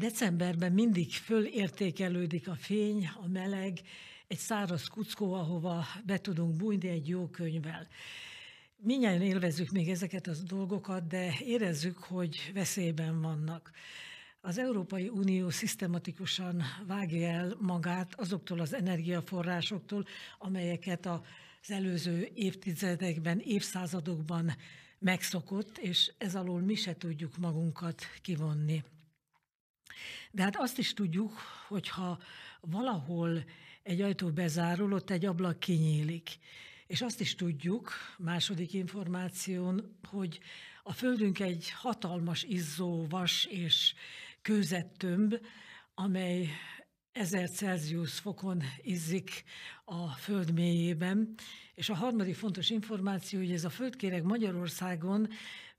Decemberben mindig fölértékelődik a fény, a meleg, egy száraz kuckó, ahova be tudunk bújni egy jó könyvvel. Minnyáján élvezzük még ezeket a dolgokat, de érezzük, hogy veszélyben vannak. Az Európai Unió szisztematikusan vágja el magát azoktól az energiaforrásoktól, amelyeket az előző évtizedekben, évszázadokban megszokott, és ez alól mi se tudjuk magunkat kivonni. De hát azt is tudjuk, hogyha valahol egy ajtó bezárul, ott egy ablak kinyílik. És azt is tudjuk, második információn, hogy a Földünk egy hatalmas izzó, vas és kőzettömb, amely 1000 Celsius fokon izzik a föld mélyében, és a harmadik fontos információ, hogy ez a földkéreg Magyarországon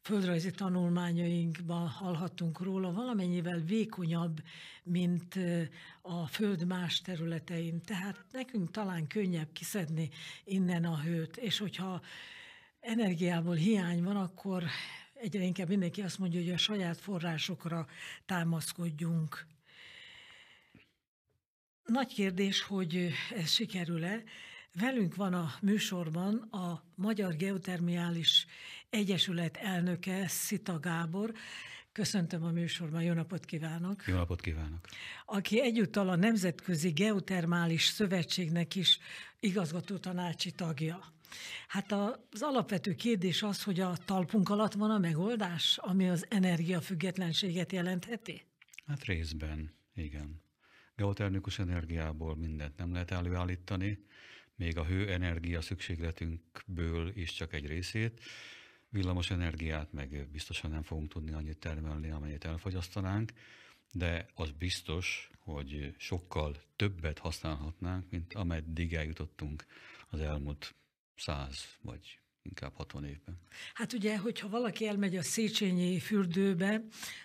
földrajzi tanulmányainkban hallhattunk róla, valamennyivel vékonyabb, mint a föld más területein. Tehát nekünk talán könnyebb kiszedni innen a hőt, és hogyha energiából hiány van, akkor egyre inkább mindenki azt mondja, hogy a saját forrásokra támaszkodjunk. Nagy kérdés, hogy ez sikerül-e. Velünk van a műsorban a Magyar Geotermiális Egyesület elnöke Szita Gábor. Köszöntöm a műsorban, jó napot kívánok! Jó napot kívánok! Aki egyúttal a Nemzetközi Geotermális Szövetségnek is igazgató tanácsi tagja. Hát az alapvető kérdés az, hogy a talpunk alatt van a megoldás, ami az energiafüggetlenséget jelentheti? Hát részben, igen. Geotermikus energiából mindent nem lehet előállítani, még a hőenergia szükségletünkből is csak egy részét, villamos energiát meg biztosan nem fogunk tudni annyit termelni, amennyit elfogyasztanánk, de az biztos, hogy sokkal többet használhatnánk, mint ameddig eljutottunk az elmúlt száz vagy inkább 60 évben. Hát ugye, hogyha valaki elmegy a Széchenyi fürdőbe,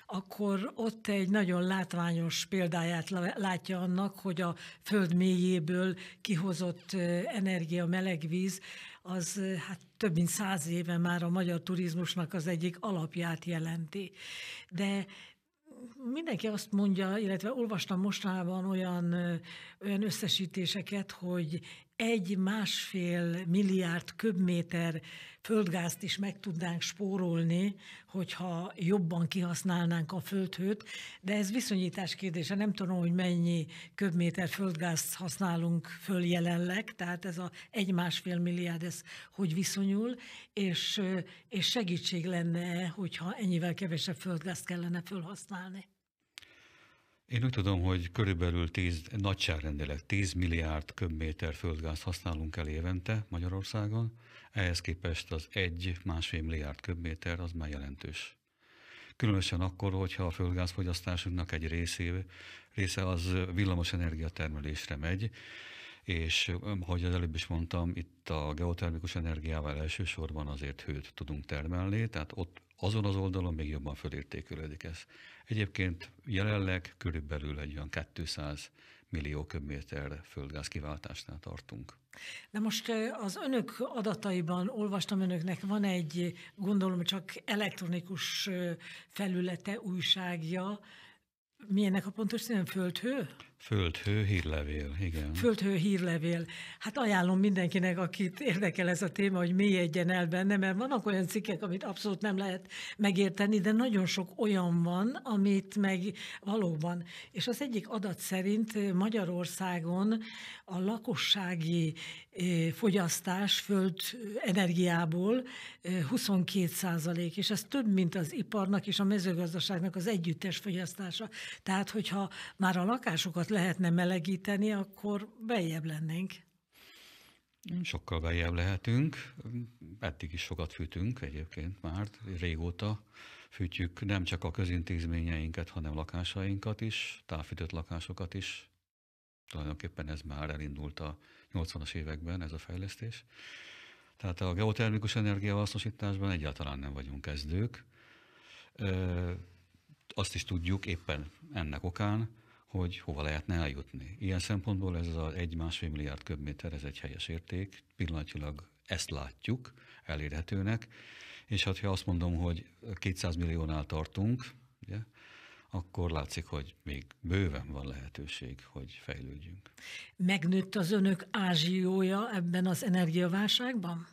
akkor ott egy nagyon látványos példáját látja annak, hogy a föld mélyéből kihozott energia, melegvíz az hát több mint száz éve már a magyar turizmusnak az egyik alapját jelenti. De mindenki azt mondja, illetve olvastam mostanában olyan, olyan összesítéseket, hogy egy-másfél milliárd köbméter földgázt is meg tudnánk spórolni, hogyha jobban kihasználnánk a földhőt, de ez viszonyítás kérdése. Nem tudom, hogy mennyi köbméter földgázt használunk föl jelenleg, tehát ez a egy-másfél milliárd, ez hogy viszonyul, és, és segítség lenne, hogyha ennyivel kevesebb földgázt kellene fölhasználni. Én úgy tudom, hogy körülbelül 10, nagyságrendileg 10 milliárd köbméter földgáz használunk el évente Magyarországon, ehhez képest az 1-1,5 milliárd köbméter az már jelentős. Különösen akkor, hogyha a földgázfogyasztásunknak egy része része az villamos energiatermelésre megy, és ahogy az előbb is mondtam, itt a geotermikus energiával elsősorban azért hőt tudunk termelni, tehát ott azon az oldalon még jobban fölértékelődik ez. Egyébként jelenleg körülbelül egy olyan 200 millió köbméter földgáz kiváltásnál tartunk. De most az önök adataiban olvastam önöknek, van egy, gondolom csak elektronikus felülete, újságja, milyennek a pontos címe? Földhő? Földhő hírlevél, igen. Földhő hírlevél. Hát ajánlom mindenkinek, akit érdekel ez a téma, hogy mélyedjen el benne, mert vannak olyan cikkek, amit abszolút nem lehet megérteni, de nagyon sok olyan van, amit meg valóban. És az egyik adat szerint Magyarországon a lakossági eh, fogyasztás föld eh, energiából 22 eh, százalék, és ez több, mint az iparnak és a mezőgazdaságnak az együttes fogyasztása. Tehát, hogyha már a lakásokat lehetne melegíteni, akkor beljebb lennénk. Sokkal beljebb lehetünk. Eddig is sokat fűtünk egyébként már, régóta fűtjük nem csak a közintézményeinket, hanem lakásainkat is, távfűtött lakásokat is. Tulajdonképpen ez már elindult a 80-as években, ez a fejlesztés. Tehát a geotermikus energia hasznosításban egyáltalán nem vagyunk kezdők. Azt is tudjuk éppen ennek okán, hogy hova lehetne eljutni. Ilyen szempontból ez az egy másfél milliárd köbméter, ez egy helyes érték, pillanatilag ezt látjuk elérhetőnek, és hát ha azt mondom, hogy 200 milliónál tartunk, ugye, akkor látszik, hogy még bőven van lehetőség, hogy fejlődjünk. Megnőtt az önök ázsiója ebben az energiaválságban?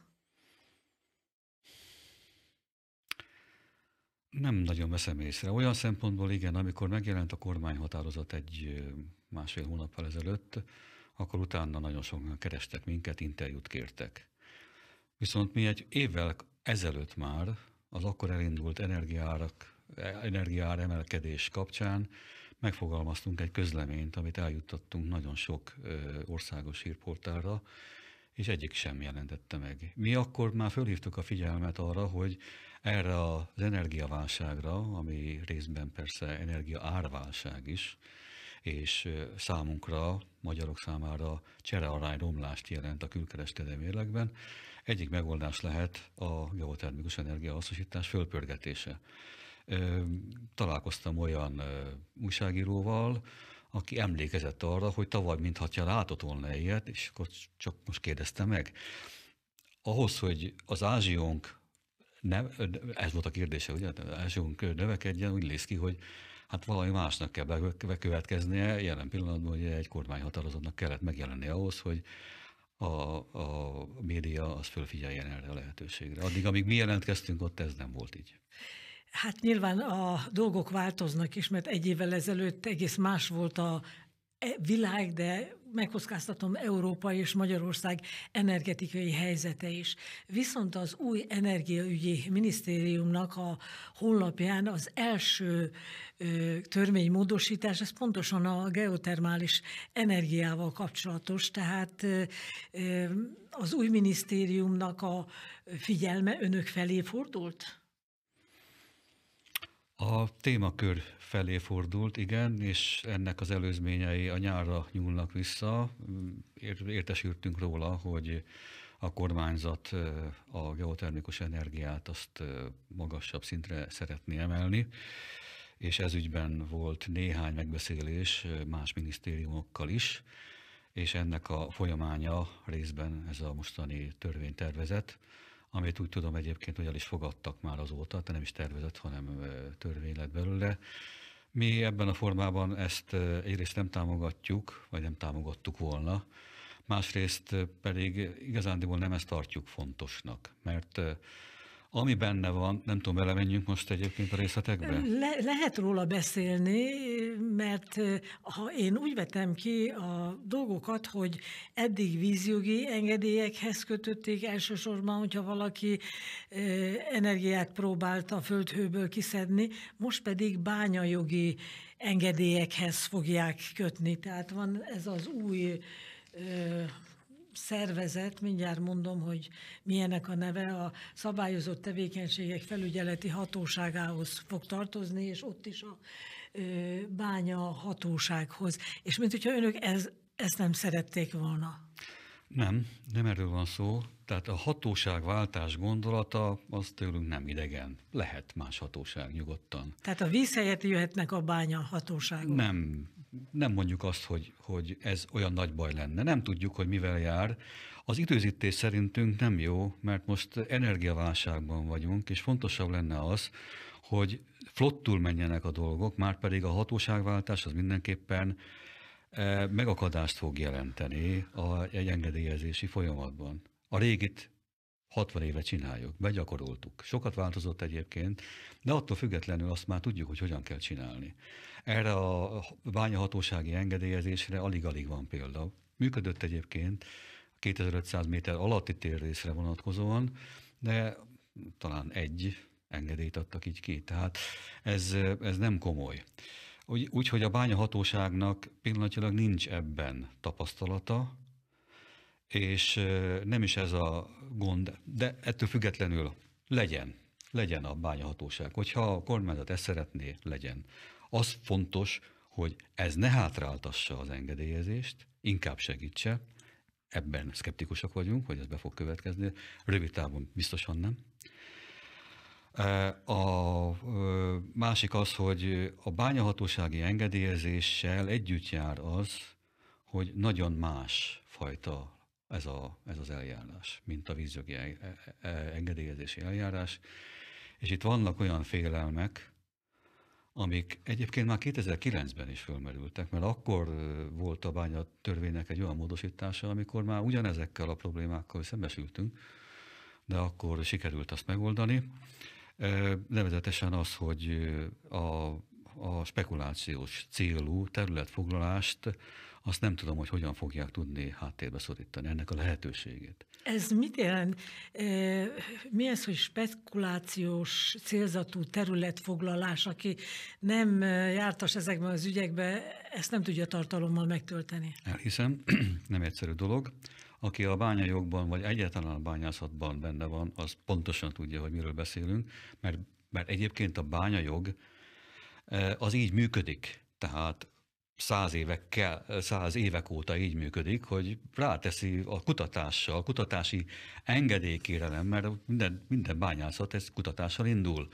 Nem nagyon veszem észre. Olyan szempontból igen, amikor megjelent a kormányhatározat egy másfél hónappal ezelőtt, akkor utána nagyon sokan kerestek minket, interjút kértek. Viszont mi egy évvel ezelőtt már az akkor elindult energiárak, e, energiár emelkedés kapcsán megfogalmaztunk egy közleményt, amit eljuttattunk nagyon sok országos hírportálra, és egyik sem jelentette meg. Mi akkor már fölhívtuk a figyelmet arra, hogy erre az energiaválságra, ami részben persze energia árválság is, és számunkra, magyarok számára cserearány romlást jelent a külkereskedelmi érlekben. Egyik megoldás lehet a geotermikus energiahasznosítás fölpörgetése. Találkoztam olyan újságíróval, aki emlékezett arra, hogy tavaly mintha látott volna ilyet, és akkor csak most kérdezte meg. Ahhoz, hogy az ázsiónk nem, ez volt a kérdése, ugye? Elsőnk növekedjen, úgy néz ki, hogy hát valami másnak kell bekövetkeznie, jelen pillanatban ugye egy kormányhatározatnak kellett megjelenni ahhoz, hogy a, a média az fölfigyeljen erre a lehetőségre. Addig, amíg mi jelentkeztünk, ott ez nem volt így. Hát nyilván a dolgok változnak is, mert egy évvel ezelőtt egész más volt a E, világ, de megkockáztatom Európa és Magyarország energetikai helyzete is. Viszont az új energiaügyi minisztériumnak a honlapján az első törvénymódosítás, ez pontosan a geotermális energiával kapcsolatos, tehát az új minisztériumnak a figyelme önök felé fordult? A témakör felé fordult, igen, és ennek az előzményei a nyárra nyúlnak vissza. Értesültünk róla, hogy a kormányzat a geotermikus energiát azt magasabb szintre szeretné emelni, és ez ügyben volt néhány megbeszélés más minisztériumokkal is, és ennek a folyamánya részben ez a mostani törvénytervezet, amit úgy tudom egyébként, hogy el is fogadtak már azóta, tehát nem is tervezett, hanem törvény lett belőle. Mi ebben a formában ezt egyrészt nem támogatjuk, vagy nem támogattuk volna, másrészt pedig igazándiból nem ezt tartjuk fontosnak, mert ami benne van, nem tudom, belemenjünk most egyébként a részletekbe? Le- lehet róla beszélni, mert ha én úgy vetem ki a dolgokat, hogy eddig vízjogi engedélyekhez kötötték elsősorban, hogyha valaki energiát próbált a földhőből kiszedni, most pedig bányajogi engedélyekhez fogják kötni. Tehát van ez az új szervezet, mindjárt mondom, hogy milyenek a neve, a szabályozott tevékenységek felügyeleti hatóságához fog tartozni, és ott is a bánya hatósághoz. És mint hogyha önök ez, ezt nem szerették volna. Nem, nem erről van szó. Tehát a hatóságváltás gondolata az tőlünk nem idegen. Lehet más hatóság nyugodtan. Tehát a víz helyett jöhetnek a bánya hatóságok? Nem, nem mondjuk azt, hogy, hogy ez olyan nagy baj lenne. Nem tudjuk, hogy mivel jár. Az időzítés szerintünk nem jó, mert most energiaválságban vagyunk, és fontosabb lenne az, hogy flottul menjenek a dolgok, már pedig a hatóságváltás az mindenképpen e, megakadást fog jelenteni a, egy engedélyezési folyamatban. A régit 60 éve csináljuk, begyakoroltuk. Sokat változott egyébként, de attól függetlenül azt már tudjuk, hogy hogyan kell csinálni. Erre a bányahatósági engedélyezésre alig-alig van példa. Működött egyébként 2500 méter alatti térrészre vonatkozóan, de talán egy engedélyt adtak így ki. Tehát ez, ez nem komoly. Úgyhogy úgy, a bányahatóságnak pillanatilag nincs ebben tapasztalata, és nem is ez a gond, de ettől függetlenül legyen, legyen a bányahatóság. Hogyha a kormányzat ezt szeretné, legyen. Az fontos, hogy ez ne hátráltassa az engedélyezést, inkább segítse, ebben szkeptikusak vagyunk, hogy ez be fog következni, rövid távon biztosan nem. A másik az, hogy a bányahatósági engedélyezéssel együtt jár az, hogy nagyon más fajta ez, a, ez az eljárás, mint a vízjogi e, e, engedélyezési eljárás. És itt vannak olyan félelmek, amik egyébként már 2009-ben is fölmerültek, mert akkor volt a bánya törvénynek egy olyan módosítása, amikor már ugyanezekkel a problémákkal szembesültünk, de akkor sikerült azt megoldani. Nevezetesen az, hogy a a spekulációs célú területfoglalást, azt nem tudom, hogy hogyan fogják tudni háttérbe szorítani ennek a lehetőségét. Ez mit jelent? Mi ez, hogy spekulációs célzatú területfoglalás, aki nem jártas ezekben az ügyekben, ezt nem tudja tartalommal megtölteni? Elhiszem, nem egyszerű dolog. Aki a bányajogban, vagy egyáltalán a bányászatban benne van, az pontosan tudja, hogy miről beszélünk, mert, mert egyébként a bányajog az így működik. Tehát száz, évekkel, száz évek óta így működik, hogy ráteszi a kutatással, a kutatási engedélykérelem, mert minden, minden bányászat ez kutatással indul.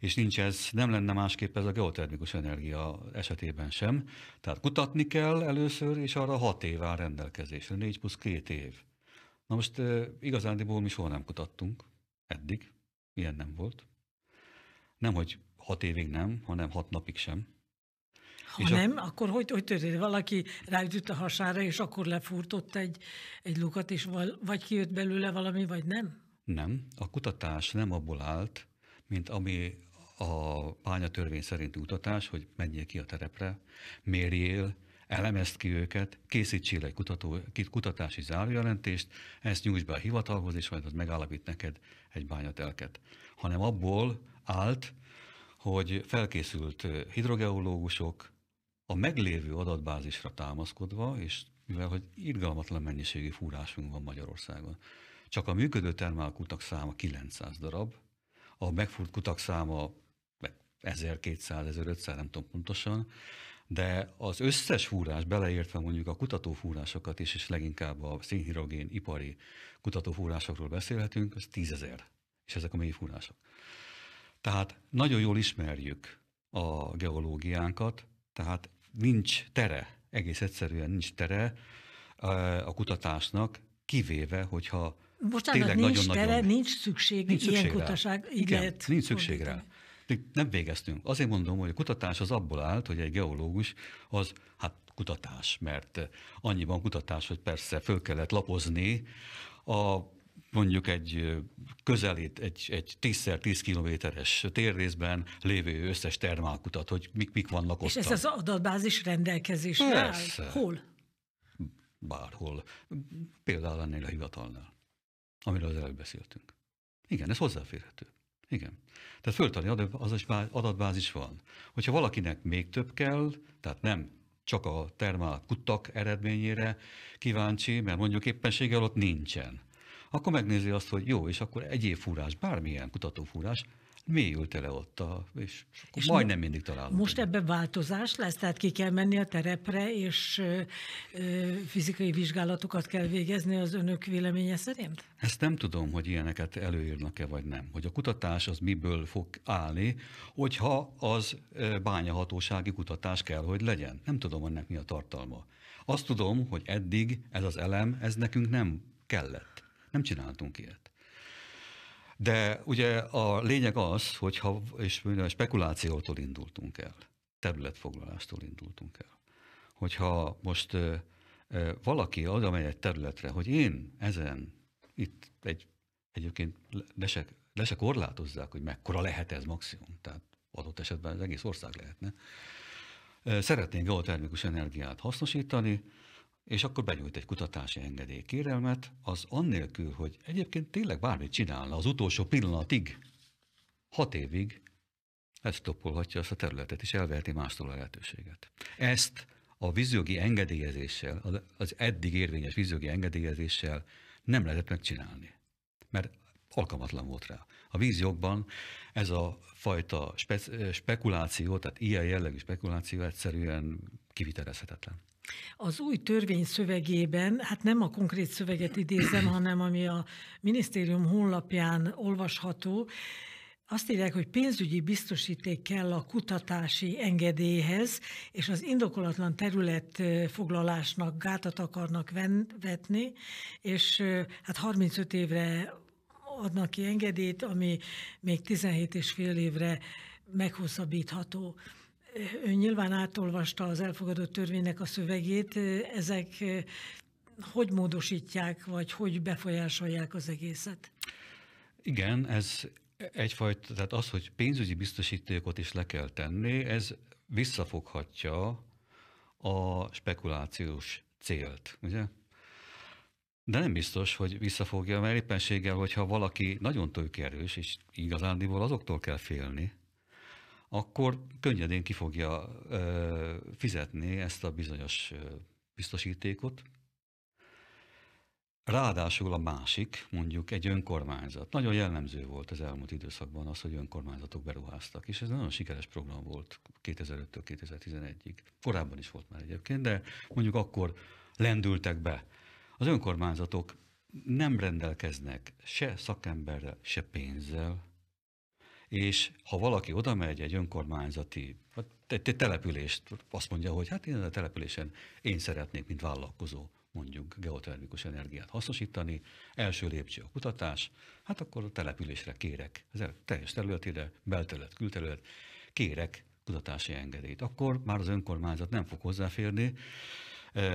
És nincs ez, nem lenne másképp ez a geotermikus energia esetében sem. Tehát kutatni kell először, és arra hat év áll rendelkezésre, négy plusz két év. Na most igazándiból mi soha nem kutattunk eddig, ilyen nem volt. Nem, hogy hat évig nem, hanem hat napig sem. Ha és nem, a... akkor hogy, hogy történt? Valaki ráütött a hasára, és akkor lefúrtott egy, egy lukat, és val, vagy kijött belőle valami, vagy nem? Nem. A kutatás nem abból állt, mint ami a bányatörvény szerinti kutatás, hogy menjél ki a terepre, mérjél, elemezd ki őket, készítsél egy kutató, kutatási zárójelentést, ezt nyújts be a hivatalhoz, és majd az megállapít neked egy bányatelket. Hanem abból állt, hogy felkészült hidrogeológusok a meglévő adatbázisra támaszkodva, és mivel hogy irgalmatlan mennyiségű fúrásunk van Magyarországon, csak a működő termálkutak száma 900 darab, a megfúrt kutak száma 1200-1500, nem tudom pontosan, de az összes fúrás, beleértve mondjuk a kutatófúrásokat is, és leginkább a szénhidrogén ipari kutatófúrásokról beszélhetünk, az tízezer, és ezek a fúrások. Tehát nagyon jól ismerjük a geológiánkat, tehát nincs tere, egész egyszerűen nincs tere a kutatásnak, kivéve, hogyha Bocsánat, tényleg nincs nagyon tere, nagyon... nincs szükség nincs ilyen szükség Igen, nincs szükség rá. Nem végeztünk. Azért mondom, hogy a kutatás az abból állt, hogy egy geológus az hát kutatás, mert annyiban kutatás, hogy persze föl kellett lapozni a mondjuk egy közelít, egy, egy 10 10 kilométeres térrészben lévő összes termálkutat, hogy mik, mik vannak ott. És ez az adatbázis rendelkezésre áll? Hol? Bárhol. Például ennél a hivatalnál, amiről az előbb beszéltünk. Igen, ez hozzáférhető. Igen. Tehát föltani adatbázis van. Hogyha valakinek még több kell, tehát nem csak a termál kutak eredményére kíváncsi, mert mondjuk éppenséggel ott nincsen, akkor megnézi azt, hogy jó, és akkor egyéb fúrás, bármilyen kutatófúrás, mélyült ele ott, a, és, és majdnem mindig találunk. Most egyet. ebben változás lesz, tehát ki kell menni a terepre, és ö, ö, fizikai vizsgálatokat kell végezni az önök véleménye szerint? Ezt nem tudom, hogy ilyeneket előírnak-e vagy nem. Hogy a kutatás az miből fog állni, hogyha az bányahatósági kutatás kell, hogy legyen. Nem tudom ennek mi a tartalma. Azt tudom, hogy eddig ez az elem, ez nekünk nem kellett. Nem csináltunk ilyet. De ugye a lényeg az, hogyha, és a spekulációtól indultunk el, területfoglalástól indultunk el, hogyha most valaki oda megy egy területre, hogy én ezen, itt egy, egyébként le se, le se korlátozzák, hogy mekkora lehet ez maximum, tehát adott esetben az egész ország lehetne. Szeretnénk geotermikus energiát hasznosítani, és akkor benyújt egy kutatási engedélykérelmet, az annélkül, hogy egyébként tényleg bármit csinálna az utolsó pillanatig, hat évig ez topolhatja azt a területet, és elveheti mástól a lehetőséget. Ezt a vízjogi engedélyezéssel, az eddig érvényes vízjogi engedélyezéssel nem lehetett megcsinálni, mert alkalmatlan volt rá. A vízjogban ez a fajta spe- eh, spekuláció, tehát ilyen jellegű spekuláció egyszerűen kivitelezhetetlen. Az új törvény szövegében, hát nem a konkrét szöveget idézem, hanem ami a minisztérium honlapján olvasható, azt írják, hogy pénzügyi biztosíték kell a kutatási engedélyhez, és az indokolatlan területfoglalásnak gátat akarnak vetni, és hát 35 évre adnak ki engedélyt, ami még 17 és fél évre meghosszabbítható. Ő nyilván átolvasta az elfogadott törvénynek a szövegét, ezek hogy módosítják, vagy hogy befolyásolják az egészet? Igen, ez egyfajta, tehát az, hogy pénzügyi biztosítékot is le kell tenni, ez visszafoghatja a spekulációs célt, ugye? De nem biztos, hogy visszafogja, mert éppenséggel, hogyha valaki nagyon tőkerős, és igazándiból azoktól kell félni, akkor könnyedén ki fogja ö, fizetni ezt a bizonyos ö, biztosítékot. Ráadásul a másik, mondjuk egy önkormányzat. Nagyon jellemző volt az elmúlt időszakban az, hogy önkormányzatok beruháztak, és ez nagyon sikeres program volt 2005-től 2011-ig. Korábban is volt már egyébként, de mondjuk akkor lendültek be. Az önkormányzatok nem rendelkeznek se szakemberrel, se pénzzel, és ha valaki oda megy egy önkormányzati hát egy, egy települést, azt mondja, hogy hát én a településen én szeretnék, mint vállalkozó mondjuk geotermikus energiát hasznosítani, első lépcső a kutatás, hát akkor a településre kérek, ez a teljes területére, belterület, külterület, kérek kutatási engedélyt. Akkor már az önkormányzat nem fog hozzáférni,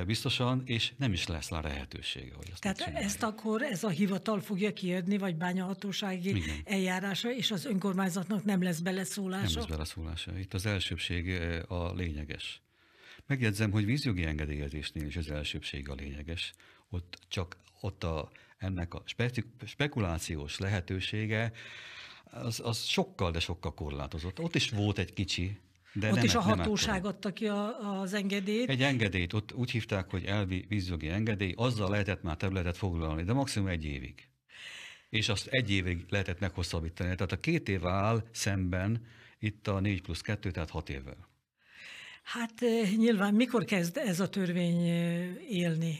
biztosan, és nem is lesz rá lehetősége, hogy azt Tehát ezt akkor ez a hivatal fogja kiadni, vagy bányahatósági eljárása, és az önkormányzatnak nem lesz beleszólása? Nem lesz beleszólása. Itt az elsőbség a lényeges. Megjegyzem, hogy vízjogi engedélyezésnél is az elsőbség a lényeges. Ott csak ott a, ennek a spekulációs lehetősége az, az sokkal, de sokkal korlátozott. Ott is volt egy kicsi, de ott nem, is e- a e- hatóság adta ki a, az engedélyt. Egy engedélyt, ott úgy hívták, hogy elvi vízjogi engedély, azzal lehetett már területet foglalni, de maximum egy évig. És azt egy évig lehetett meghosszabbítani. Tehát a két év áll szemben itt a 4 plusz 2, tehát hat évvel. Hát eh, nyilván mikor kezd ez a törvény eh, élni?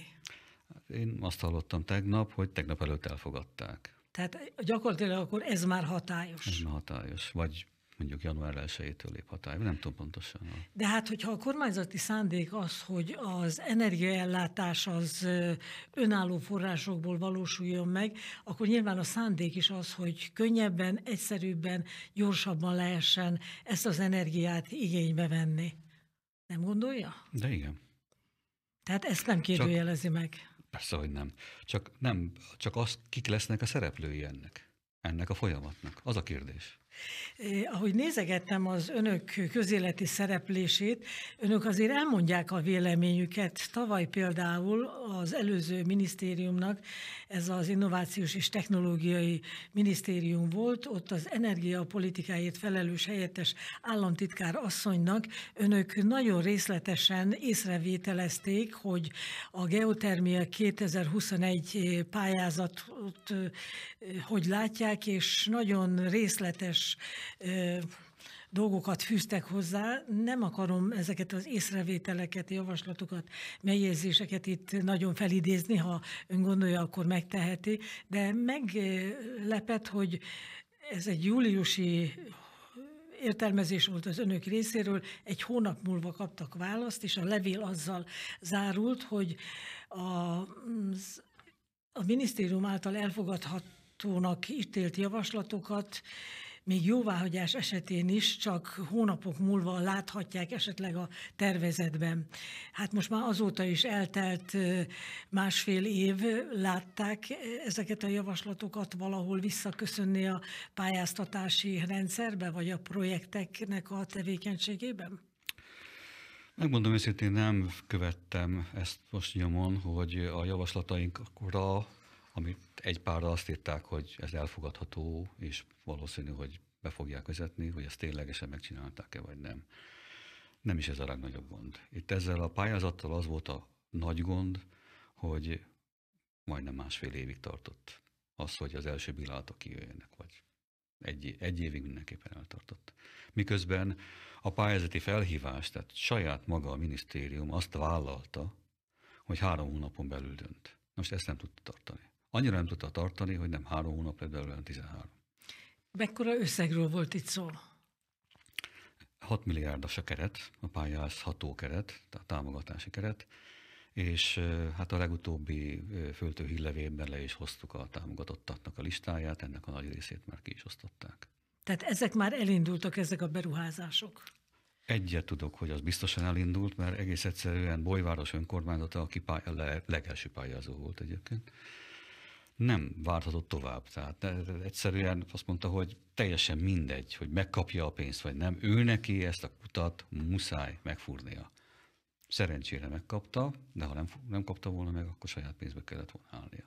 Én azt hallottam tegnap, hogy tegnap előtt elfogadták. Tehát gyakorlatilag akkor ez már hatályos. Ez már hatályos, vagy mondjuk január 1-től lép hatályba, nem tudom pontosan. De hát, hogyha a kormányzati szándék az, hogy az energiaellátás az önálló forrásokból valósuljon meg, akkor nyilván a szándék is az, hogy könnyebben, egyszerűbben, gyorsabban lehessen ezt az energiát igénybe venni. Nem gondolja? De igen. Tehát ezt nem kérdőjelezi meg. Persze, hogy nem. Csak, nem. csak az, kik lesznek a szereplői ennek, ennek a folyamatnak. Az a kérdés. Ahogy nézegettem az önök közéleti szereplését, önök azért elmondják a véleményüket. Tavaly például az előző minisztériumnak ez az Innovációs és Technológiai Minisztérium volt, ott az energiapolitikáért felelős helyettes államtitkár asszonynak önök nagyon részletesen észrevételezték, hogy a Geotermia 2021 pályázatot hogy látják, és nagyon részletes más ö, dolgokat fűztek hozzá. Nem akarom ezeket az észrevételeket, javaslatokat, megjegyzéseket itt nagyon felidézni, ha ön gondolja, akkor megteheti, de meglepet, hogy ez egy júliusi értelmezés volt az önök részéről, egy hónap múlva kaptak választ, és a levél azzal zárult, hogy a, a minisztérium által elfogadhatónak ítélt javaslatokat még jóváhagyás esetén is csak hónapok múlva láthatják esetleg a tervezetben. Hát most már azóta is eltelt másfél év, látták ezeket a javaslatokat valahol visszaköszönni a pályáztatási rendszerbe, vagy a projekteknek a tevékenységében? Megmondom őszintén, nem követtem ezt most nyomon, hogy a javaslatainkra amit egy párra azt írták, hogy ez elfogadható, és valószínű, hogy be fogják vezetni, hogy ezt ténylegesen megcsinálták-e, vagy nem. Nem is ez a legnagyobb gond. Itt ezzel a pályázattal az volt a nagy gond, hogy majdnem másfél évig tartott az, hogy az első bírálatok kijöjjenek, vagy egy, egy évig mindenképpen eltartott. Miközben a pályázati felhívás, tehát saját maga a minisztérium azt vállalta, hogy három hónapon belül dönt. Most ezt nem tudta tartani. Annyira nem tudta tartani, hogy nem három hónap lett belőle, 13. Mekkora összegről volt itt szó? 6 milliárdos a keret, a pályázható keret, tehát támogatási keret, és hát a legutóbbi föltő hírlevében le is hoztuk a támogatottaknak a listáját, ennek a nagy részét már ki is osztották. Tehát ezek már elindultak, ezek a beruházások? Egyet tudok, hogy az biztosan elindult, mert egész egyszerűen Bolyváros önkormányzata, aki pály- legelső pályázó volt egyébként, nem várhatott tovább. Tehát eh, egyszerűen azt mondta, hogy teljesen mindegy, hogy megkapja a pénzt, vagy nem. Ő neki ezt a kutat muszáj megfúrnia. Szerencsére megkapta, de ha nem, nem kapta volna meg, akkor saját pénzbe kellett volna állnia.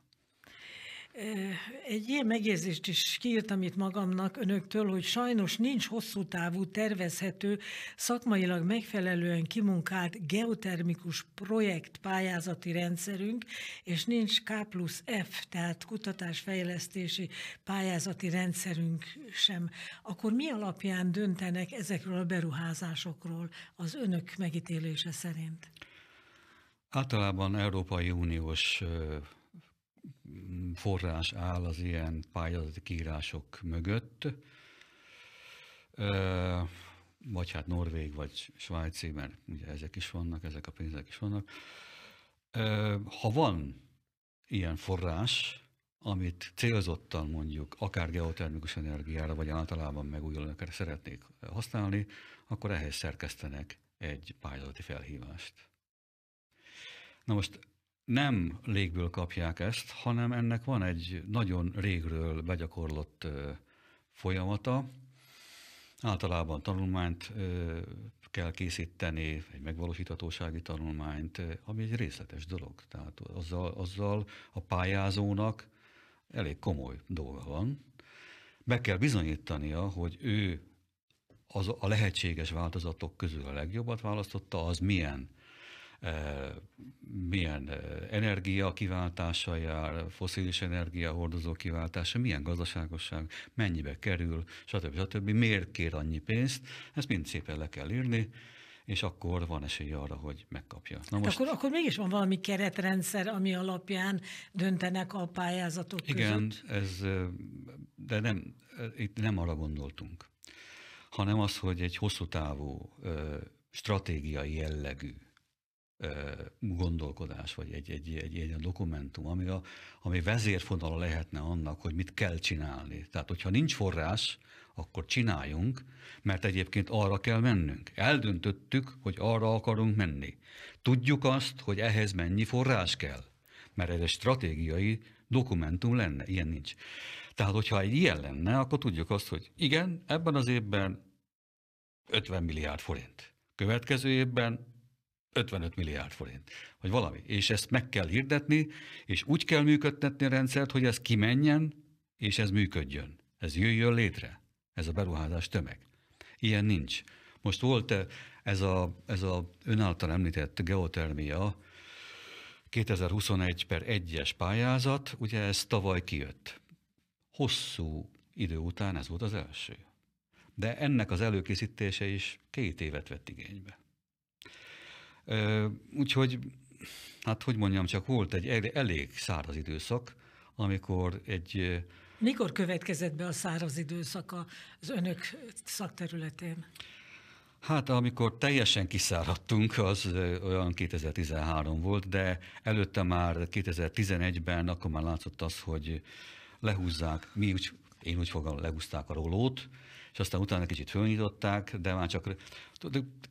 Egy ilyen megjegyzést is kiírtam itt magamnak önöktől, hogy sajnos nincs hosszú távú tervezhető, szakmailag megfelelően kimunkált geotermikus projekt pályázati rendszerünk, és nincs K plusz F, tehát kutatásfejlesztési pályázati rendszerünk sem. Akkor mi alapján döntenek ezekről a beruházásokról az önök megítélése szerint? Általában Európai Uniós forrás áll az ilyen pályázati kiírások mögött, vagy hát norvég, vagy svájci, mert ugye ezek is vannak, ezek a pénzek is vannak. Ha van ilyen forrás, amit célzottan mondjuk akár geotermikus energiára, vagy általában megújulókra szeretnék használni, akkor ehhez szerkesztenek egy pályázati felhívást. Na most nem légből kapják ezt, hanem ennek van egy nagyon régről begyakorlott folyamata. Általában tanulmányt kell készíteni, egy megvalósíthatósági tanulmányt, ami egy részletes dolog. Tehát azzal, azzal a pályázónak elég komoly dolga van. Be kell bizonyítania, hogy ő az a lehetséges változatok közül a legjobbat választotta, az milyen Eh, milyen eh, energia kiváltása jár, foszilis energia hordozó kiváltása, milyen gazdaságosság, mennyibe kerül, stb. stb. Miért kér annyi pénzt, ezt mind szépen le kell írni, és akkor van esély arra, hogy megkapja. Na hát most... akkor, akkor mégis van valami keretrendszer, ami alapján döntenek a pályázatok igen, között? Igen, ez, eh, de nem, itt nem arra gondoltunk, hanem az, hogy egy hosszú távú, stratégiai jellegű gondolkodás, vagy egy, egy, egy, egy ilyen dokumentum, ami, a, ami vezérfonala lehetne annak, hogy mit kell csinálni. Tehát, hogyha nincs forrás, akkor csináljunk, mert egyébként arra kell mennünk. Eldöntöttük, hogy arra akarunk menni. Tudjuk azt, hogy ehhez mennyi forrás kell, mert ez egy stratégiai dokumentum lenne, ilyen nincs. Tehát, hogyha egy ilyen lenne, akkor tudjuk azt, hogy igen, ebben az évben 50 milliárd forint. Következő évben 55 milliárd forint, vagy valami. És ezt meg kell hirdetni, és úgy kell működtetni a rendszert, hogy ez kimenjen, és ez működjön. Ez jöjjön létre, ez a beruházás tömeg. Ilyen nincs. Most volt ez a, ez a ön által említett geotermia 2021 per 1-es pályázat, ugye ez tavaly kijött. Hosszú idő után ez volt az első. De ennek az előkészítése is két évet vett igénybe. Úgyhogy, hát hogy mondjam, csak volt egy elég száraz időszak, amikor egy... Mikor következett be a száraz időszaka az önök szakterületén? Hát amikor teljesen kiszáradtunk, az olyan 2013 volt, de előtte már 2011-ben akkor már látszott az, hogy lehúzzák, mi úgy, én úgy fogom, lehúzták a rólót, és aztán utána kicsit fölnyitották, de már csak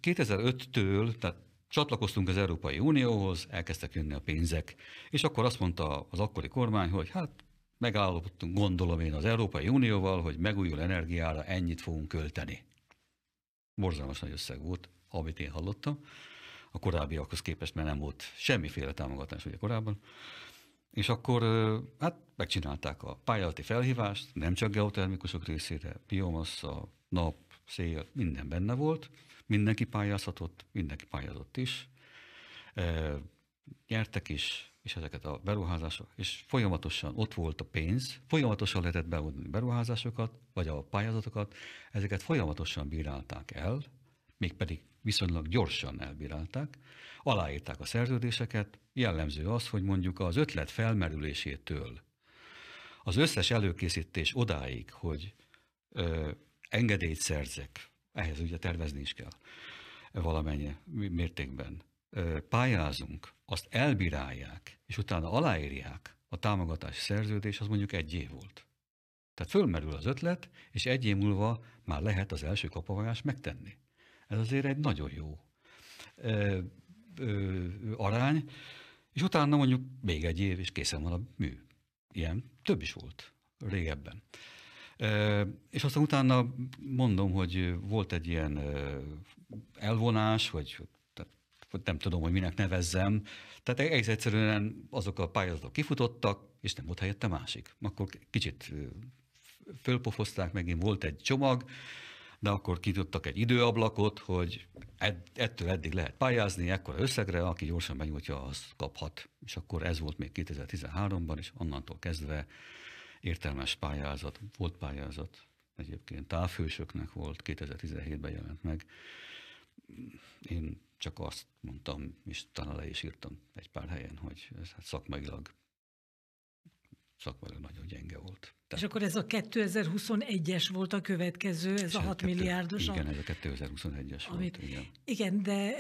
2005-től, tehát Csatlakoztunk az Európai Unióhoz, elkezdtek jönni a pénzek, és akkor azt mondta az akkori kormány, hogy hát megállapodtunk, gondolom én, az Európai Unióval, hogy megújul energiára ennyit fogunk költeni. Borzalmas nagy összeg volt, amit én hallottam, a korábbiakhoz képest, mert nem volt semmiféle támogatás ugye korábban. És akkor hát megcsinálták a pályalati felhívást, nem csak geotermikusok részére, biomassa, nap, szél, minden benne volt, mindenki pályázhatott, mindenki pályázott is, e, nyertek is, és ezeket a beruházások, és folyamatosan ott volt a pénz, folyamatosan lehetett beadni beruházásokat, vagy a pályázatokat, ezeket folyamatosan bírálták el, mégpedig viszonylag gyorsan elbírálták, aláírták a szerződéseket, jellemző az, hogy mondjuk az ötlet felmerülésétől az összes előkészítés odáig, hogy ö, engedélyt szerzek, ehhez ugye tervezni is kell valamennyi mértékben, pályázunk, azt elbírálják, és utána aláírják a támogatási szerződés, az mondjuk egy év volt. Tehát fölmerül az ötlet, és egy év múlva már lehet az első kapavágást megtenni. Ez azért egy nagyon jó ö, ö, arány, és utána mondjuk még egy év, és készen van a mű. Ilyen több is volt régebben. És aztán utána mondom, hogy volt egy ilyen elvonás, vagy vagy nem tudom, hogy minek nevezzem. Tehát egész egyszerűen azok a pályázatok kifutottak, és nem volt helyette másik. Akkor kicsit fölpofozták, megint volt egy csomag, de akkor kitudtak egy időablakot, hogy ettől eddig lehet pályázni, ekkor összegre, aki gyorsan megnyújtja, az kaphat. És akkor ez volt még 2013-ban, és onnantól kezdve értelmes pályázat, volt pályázat, egyébként távfősöknek volt, 2017-ben jelent meg. Én csak azt mondtam, és talán le is írtam egy pár helyen, hogy ez hát szakmailag, szakmailag nagyon gyenge volt. Tehát, és akkor ez a 2021-es volt a következő, ez a 6 milliárdos. Igen, ez a 2021-es amit, volt. Igen. igen, de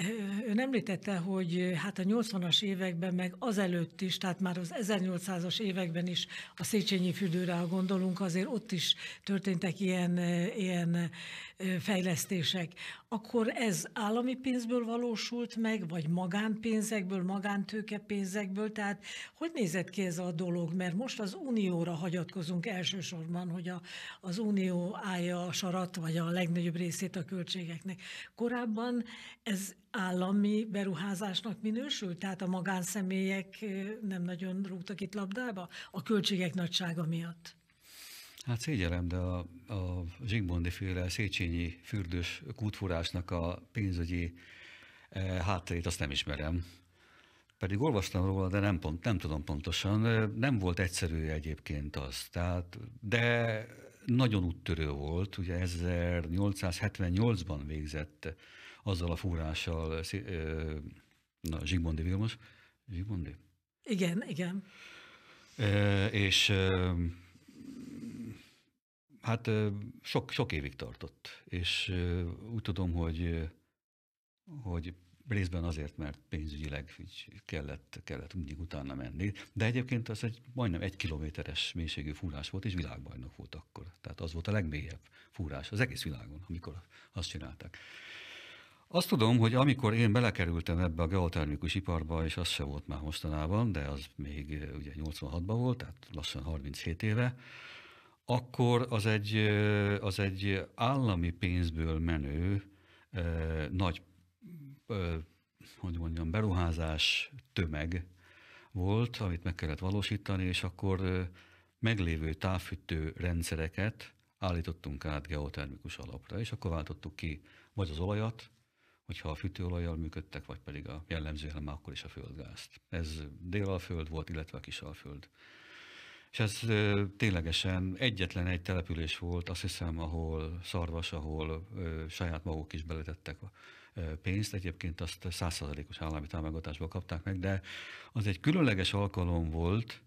ön említette, hogy hát a 80-as években, meg azelőtt is, tehát már az 1800-as években is a Széchenyi fürdőre, ha gondolunk, azért ott is történtek ilyen, ilyen fejlesztések. Akkor ez állami pénzből valósult meg, vagy magánpénzekből, magántőkepénzekből? Tehát hogy nézett ki ez a dolog? Mert most az unióra hagyatkozunk el elsősorban, hogy a, az Unió állja a sarat, vagy a legnagyobb részét a költségeknek. Korábban ez állami beruházásnak minősült, tehát a magánszemélyek nem nagyon rúgtak itt labdába a költségek nagysága miatt. Hát szégyelem, de a, a Zsigmondi féle Széchenyi fürdős kútforrásnak a pénzügyi e, hátterét azt nem ismerem pedig olvastam róla, de nem, pont, nem tudom pontosan, nem volt egyszerű egyébként az, tehát, de nagyon úttörő volt, ugye 1878-ban végzett azzal a fúrással eh, na, Zsigmondi Vilmos, Zsigmondi? Igen, igen. E, és e, hát sok, sok évig tartott, és úgy tudom, hogy hogy Részben azért, mert pénzügyileg kellett, kellett mindig utána menni, de egyébként az egy majdnem egy kilométeres mélységű fúrás volt, és világbajnok volt akkor. Tehát az volt a legmélyebb fúrás az egész világon, amikor azt csinálták. Azt tudom, hogy amikor én belekerültem ebbe a geotermikus iparba, és az se volt már mostanában, de az még eh, ugye 86-ban volt, tehát lassan 37 éve, akkor az egy, eh, az egy állami pénzből menő eh, nagy hogy mondjam, beruházás tömeg volt, amit meg kellett valósítani, és akkor meglévő távfűtő rendszereket állítottunk át geotermikus alapra, és akkor váltottuk ki vagy az olajat, hogyha a fűtőolajjal működtek, vagy pedig a jellemzően már akkor is a földgázt. Ez délalföld volt, illetve a kisalföld. És ez ö, ténylegesen egyetlen egy település volt, azt hiszem, ahol szarvas, ahol ö, saját maguk is beletettek pénzt, egyébként azt százszázalékos állami támogatásból kapták meg, de az egy különleges alkalom volt,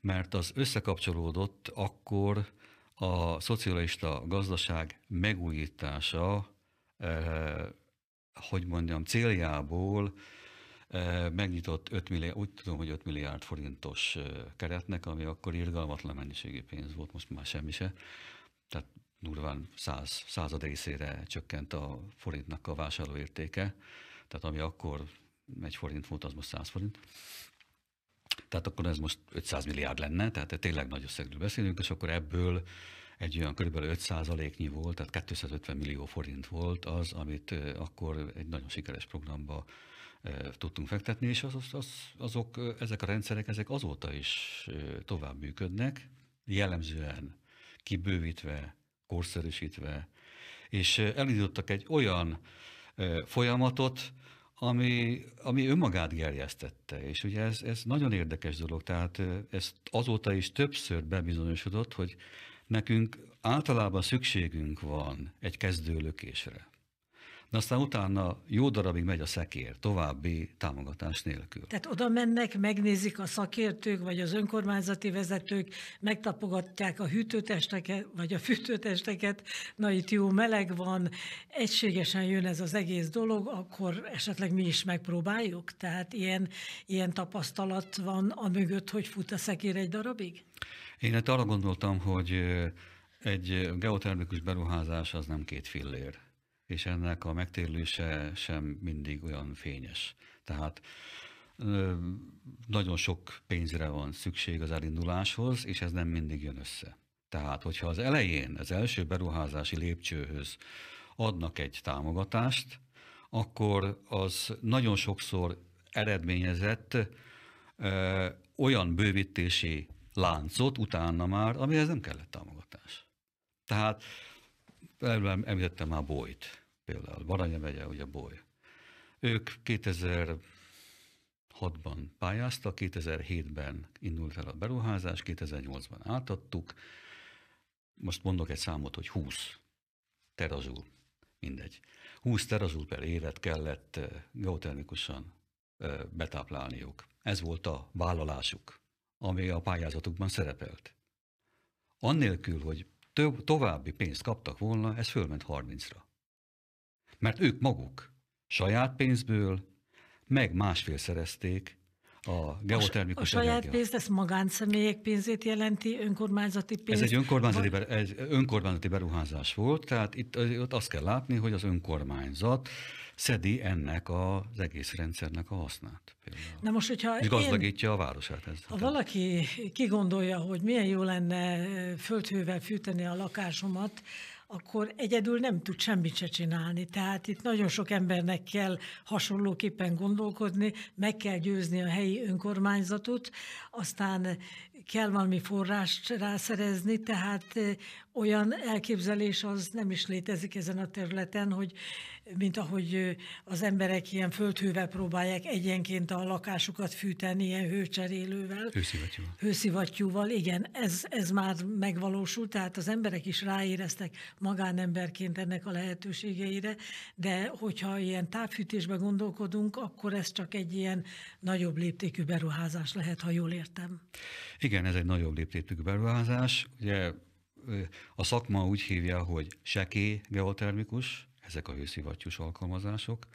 mert az összekapcsolódott akkor a szocialista gazdaság megújítása, hogy mondjam, céljából megnyitott 5 milliárd, úgy tudom, hogy 5 milliárd forintos keretnek, ami akkor irgalmatlan mennyiségű pénz volt, most már semmi se. Tehát durván 100 század részére csökkent a forintnak a vásárlóértéke, tehát ami akkor egy forint volt, az most 100 forint. Tehát akkor ez most 500 milliárd lenne, tehát tényleg nagy összegről beszélünk, és akkor ebből egy olyan kb. 5%-nyi volt, tehát 250 millió forint volt az, amit akkor egy nagyon sikeres programba tudtunk fektetni, és az, az, az, azok, ezek a rendszerek ezek azóta is tovább működnek, jellemzően kibővítve, korszerűsítve. És elindítottak egy olyan folyamatot, ami, ami önmagát gerjesztette. És ugye ez, ez nagyon érdekes dolog, tehát ez azóta is többször bebizonyosodott, hogy nekünk általában szükségünk van egy kezdőlökésre de aztán utána jó darabig megy a szekér, további támogatás nélkül. Tehát oda mennek, megnézik a szakértők, vagy az önkormányzati vezetők, megtapogatják a hűtőtesteket, vagy a fűtőtesteket, na itt jó meleg van, egységesen jön ez az egész dolog, akkor esetleg mi is megpróbáljuk? Tehát ilyen, ilyen tapasztalat van a mögött, hogy fut a szekér egy darabig? Én hát arra gondoltam, hogy egy geotermikus beruházás az nem két fillér és ennek a megtérülése sem mindig olyan fényes. Tehát nagyon sok pénzre van szükség az elinduláshoz, és ez nem mindig jön össze. Tehát, hogyha az elején, az első beruházási lépcsőhöz adnak egy támogatást, akkor az nagyon sokszor eredményezett ö, olyan bővítési láncot utána már, amihez nem kellett támogatás. Tehát említettem már Bolyt például Baranya megye, ugye Boly. Ők 2006-ban pályáztak, 2007-ben indult el a beruházás, 2008-ban átadtuk. Most mondok egy számot, hogy 20 terazul, mindegy. 20 terazul per évet kellett geotermikusan betáplálniuk. Ez volt a vállalásuk, ami a pályázatukban szerepelt. Annélkül, hogy több, további pénzt kaptak volna, ez fölment 30-ra mert ők maguk saját pénzből meg másfél szerezték a geotermikus A saját energiát. pénzt, ez magánszemélyek pénzét jelenti, önkormányzati pénz? Ez egy önkormányzati, ber, ez önkormányzati beruházás volt, tehát itt ott azt kell látni, hogy az önkormányzat szedi ennek az egész rendszernek a hasznát. Na most, hogyha És gazdagítja én, a városát. Ez, ha valaki kigondolja, hogy milyen jó lenne földhővel fűteni a lakásomat, akkor egyedül nem tud semmit se csinálni. Tehát itt nagyon sok embernek kell hasonlóképpen gondolkodni, meg kell győzni a helyi önkormányzatot, aztán kell valami forrást rászerezni, tehát olyan elképzelés az nem is létezik ezen a területen, hogy mint ahogy az emberek ilyen földhővel próbálják egyenként a lakásukat fűteni, ilyen hőcserélővel. Hőszivattyúval. Hőszivattyúval, igen, ez, ez már megvalósult, tehát az emberek is ráéreztek magánemberként ennek a lehetőségeire, de hogyha ilyen távfűtésbe gondolkodunk, akkor ez csak egy ilyen nagyobb léptékű beruházás lehet, ha jól értem. Igen, ez egy nagyobb léptékű beruházás. Ugye a szakma úgy hívja, hogy seké geotermikus, ezek a hőszivattyús alkalmazások,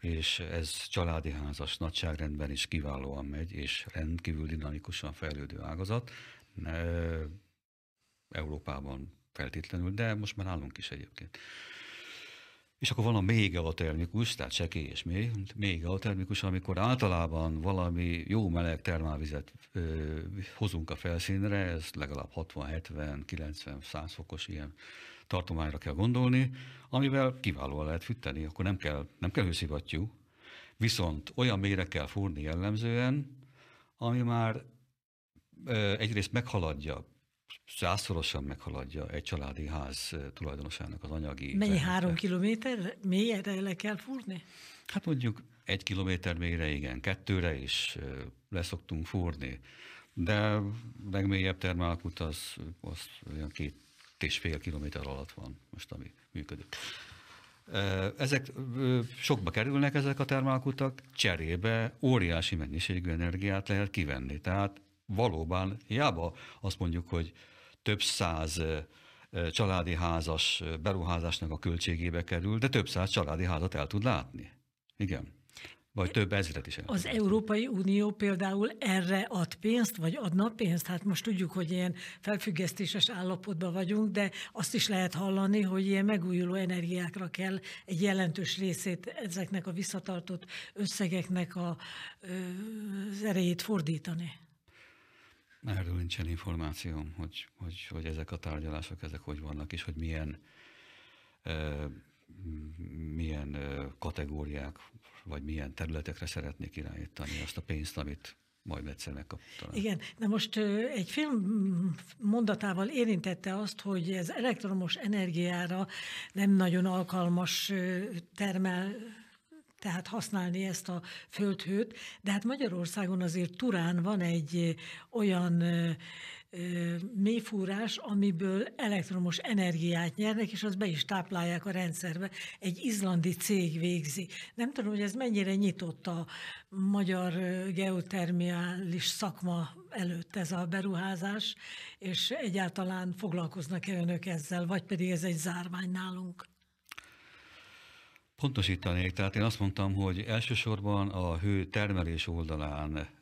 és ez családi házas nagyságrendben is kiválóan megy, és rendkívül dinamikusan fejlődő ágazat. Európában feltétlenül, de most már állunk is egyébként. És akkor van a még geotermikus, tehát sekély és mély, még geotermikus, amikor általában valami jó meleg termálvizet ö, hozunk a felszínre, ez legalább 60, 70, 90, 100 fokos ilyen tartományra kell gondolni, amivel kiválóan lehet fűteni, akkor nem kell, nem kell hőszivattyú, viszont olyan mélyre kell fúrni jellemzően, ami már egyrészt meghaladja, százszorosan meghaladja egy családi ház tulajdonosának az anyagi... Mennyi területe. három kilométer mélyre le kell fúrni? Hát mondjuk egy kilométer mélyre, igen, kettőre is leszoktunk fúrni. De legmélyebb termálkút az, az olyan két és fél kilométer alatt van most, ami működik. Ezek sokba kerülnek ezek a termálkutak, cserébe óriási mennyiségű energiát lehet kivenni. Tehát valóban hiába azt mondjuk, hogy több száz családi házas beruházásnak a költségébe kerül, de több száz családi házat el tud látni. Igen. Vagy több ezret is. Az Európai Unió például erre ad pénzt, vagy adna pénzt? Hát most tudjuk, hogy ilyen felfüggesztéses állapotban vagyunk, de azt is lehet hallani, hogy ilyen megújuló energiákra kell egy jelentős részét ezeknek a visszatartott összegeknek a, az erejét fordítani. Erről nincsen információm, hogy, hogy, hogy ezek a tárgyalások, ezek hogy vannak, és hogy milyen milyen kategóriák vagy milyen területekre szeretnék irányítani azt a pénzt, amit majd egyszer megkaptam. Igen, de most egy film mondatával érintette azt, hogy ez elektromos energiára nem nagyon alkalmas termel tehát használni ezt a földhőt, de hát Magyarországon azért Turán van egy olyan mélyfúrás, amiből elektromos energiát nyernek, és azt be is táplálják a rendszerbe. Egy izlandi cég végzi. Nem tudom, hogy ez mennyire nyitott a magyar geotermiális szakma előtt ez a beruházás, és egyáltalán foglalkoznak-e önök ezzel, vagy pedig ez egy zárvány nálunk? Pontosítanék, tehát én azt mondtam, hogy elsősorban a hő termelés oldalán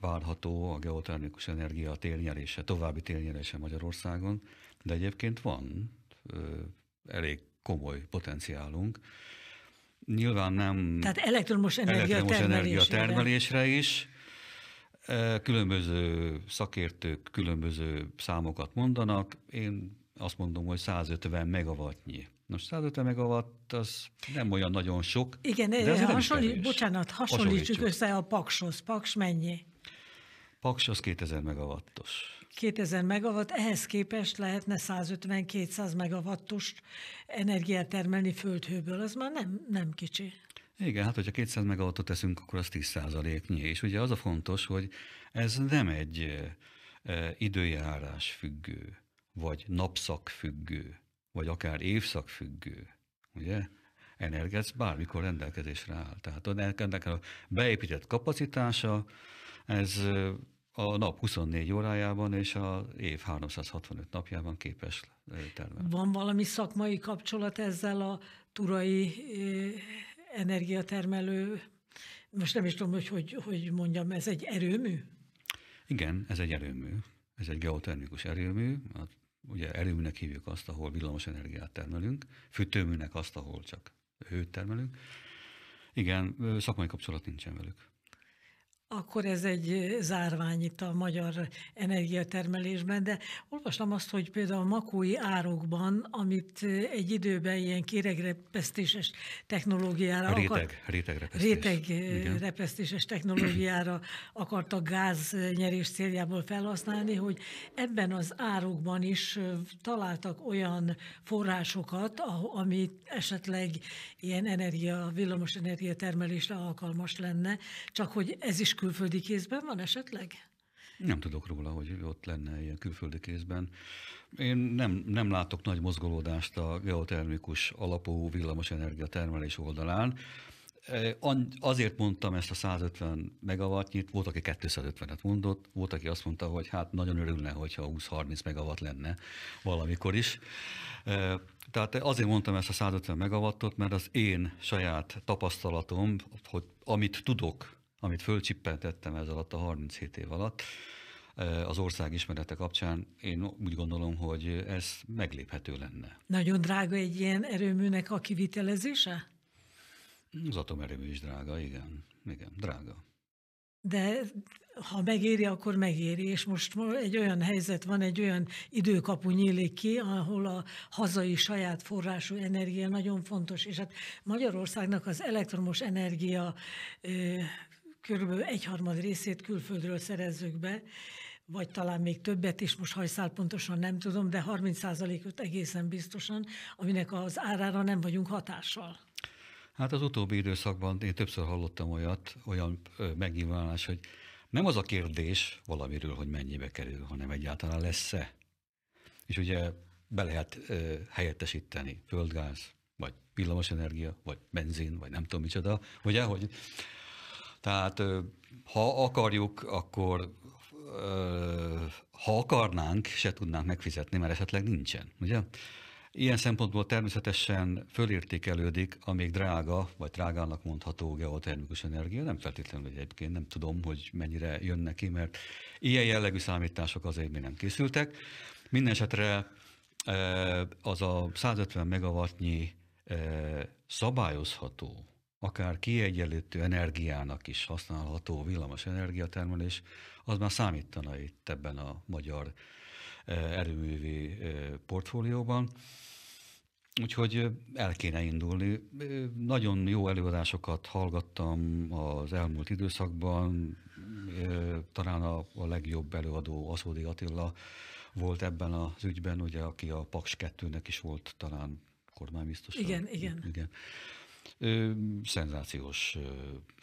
várható a geotermikus energia térnyerése, további térnyerése Magyarországon, de egyébként van elég komoly potenciálunk. Nyilván nem... Tehát elektromos energia, elektromos termelésre. energia termelésre is. Különböző szakértők különböző számokat mondanak. Én azt mondom, hogy 150 megawattnyi Nos, 150 megawatt az nem olyan nagyon sok, Igen, de ez eh, hasonlít, nem bocsánat, hasonlítsuk, hasonlítsuk össze a Pakshoz. Paks mennyi? Paks az 2000 megawattos. 2000 megawatt, ehhez képest lehetne 150-200 megawattos energiát termelni földhőből, az már nem, nem kicsi. Igen, hát hogyha 200 megawattot teszünk, akkor az 10 százaléknyi. És ugye az a fontos, hogy ez nem egy e, időjárás függő, vagy napszak függő vagy akár évszakfüggő, ugye? Energetsz bármikor rendelkezésre áll. Tehát ennek a beépített kapacitása, ez a nap 24 órájában és a év 365 napjában képes termelni. Van valami szakmai kapcsolat ezzel a turai energiatermelő, most nem is tudom, hogy, hogy hogy mondjam, ez egy erőmű? Igen, ez egy erőmű. Ez egy geotermikus erőmű, a ugye erőműnek hívjuk azt, ahol villamos energiát termelünk, fűtőműnek azt, ahol csak hőt termelünk. Igen, szakmai kapcsolat nincsen velük akkor ez egy zárvány itt a magyar energiatermelésben, de olvastam azt, hogy például a makói árokban, amit egy időben ilyen kéregrepesztéses technológiára... A réteg, akar, rétegrepesztés. Rétegrepesztéses technológiára akartak gáznyerés céljából felhasználni, hogy ebben az árokban is találtak olyan forrásokat, ami esetleg ilyen energia, villamos energiatermelésre alkalmas lenne, csak hogy ez is külföldi kézben van esetleg? Nem tudok róla, hogy ott lenne ilyen külföldi kézben. Én nem, nem látok nagy mozgolódást a geotermikus alapú villamosenergia termelés oldalán. E, azért mondtam ezt a 150 megawattnyit, volt, aki 250-et mondott, volt, aki azt mondta, hogy hát nagyon örülne, hogyha 20-30 megawatt lenne valamikor is. E, tehát azért mondtam ezt a 150 megawattot, mert az én saját tapasztalatom, hogy amit tudok amit fölcsippeltettem ez alatt a 37 év alatt, az ország ismerete kapcsán én úgy gondolom, hogy ez megléphető lenne. Nagyon drága egy ilyen erőműnek a kivitelezése? Az atomerőmű is drága, igen. Igen, drága. De ha megéri, akkor megéri, és most egy olyan helyzet van, egy olyan időkapu nyílik ki, ahol a hazai saját forrású energia nagyon fontos, és hát Magyarországnak az elektromos energia körülbelül egyharmad részét külföldről szerezzük be, vagy talán még többet is, most hajszál pontosan nem tudom, de 30%-ot egészen biztosan, aminek az árára nem vagyunk hatással. Hát az utóbbi időszakban én többször hallottam olyat, olyan megnyilvánulás, hogy nem az a kérdés valamiről, hogy mennyibe kerül, hanem egyáltalán lesz-e. És ugye be lehet ö, helyettesíteni földgáz, vagy villamosenergia, vagy benzin, vagy nem tudom micsoda, ugye, hogy tehát ha akarjuk, akkor ha akarnánk, se tudnánk megfizetni, mert esetleg nincsen, ugye? Ilyen szempontból természetesen fölértékelődik a még drága, vagy drágának mondható geotermikus energia. Nem feltétlenül egyébként, nem tudom, hogy mennyire jön neki, mert ilyen jellegű számítások azért még nem készültek. Mindenesetre esetre az a 150 megawattnyi szabályozható akár kiegyenlítő energiának is használható villamos energiatermelés, az már számítana itt ebben a magyar e, erőművi e, portfólióban. Úgyhogy e, el kéne indulni. Nagyon jó előadásokat hallgattam az elmúlt időszakban, talán a, legjobb előadó Aszódi Attila volt ebben az ügyben, ugye, aki a Paks 2-nek is volt talán kormánybiztos. Igen, igen. igen. Ö, szenzációs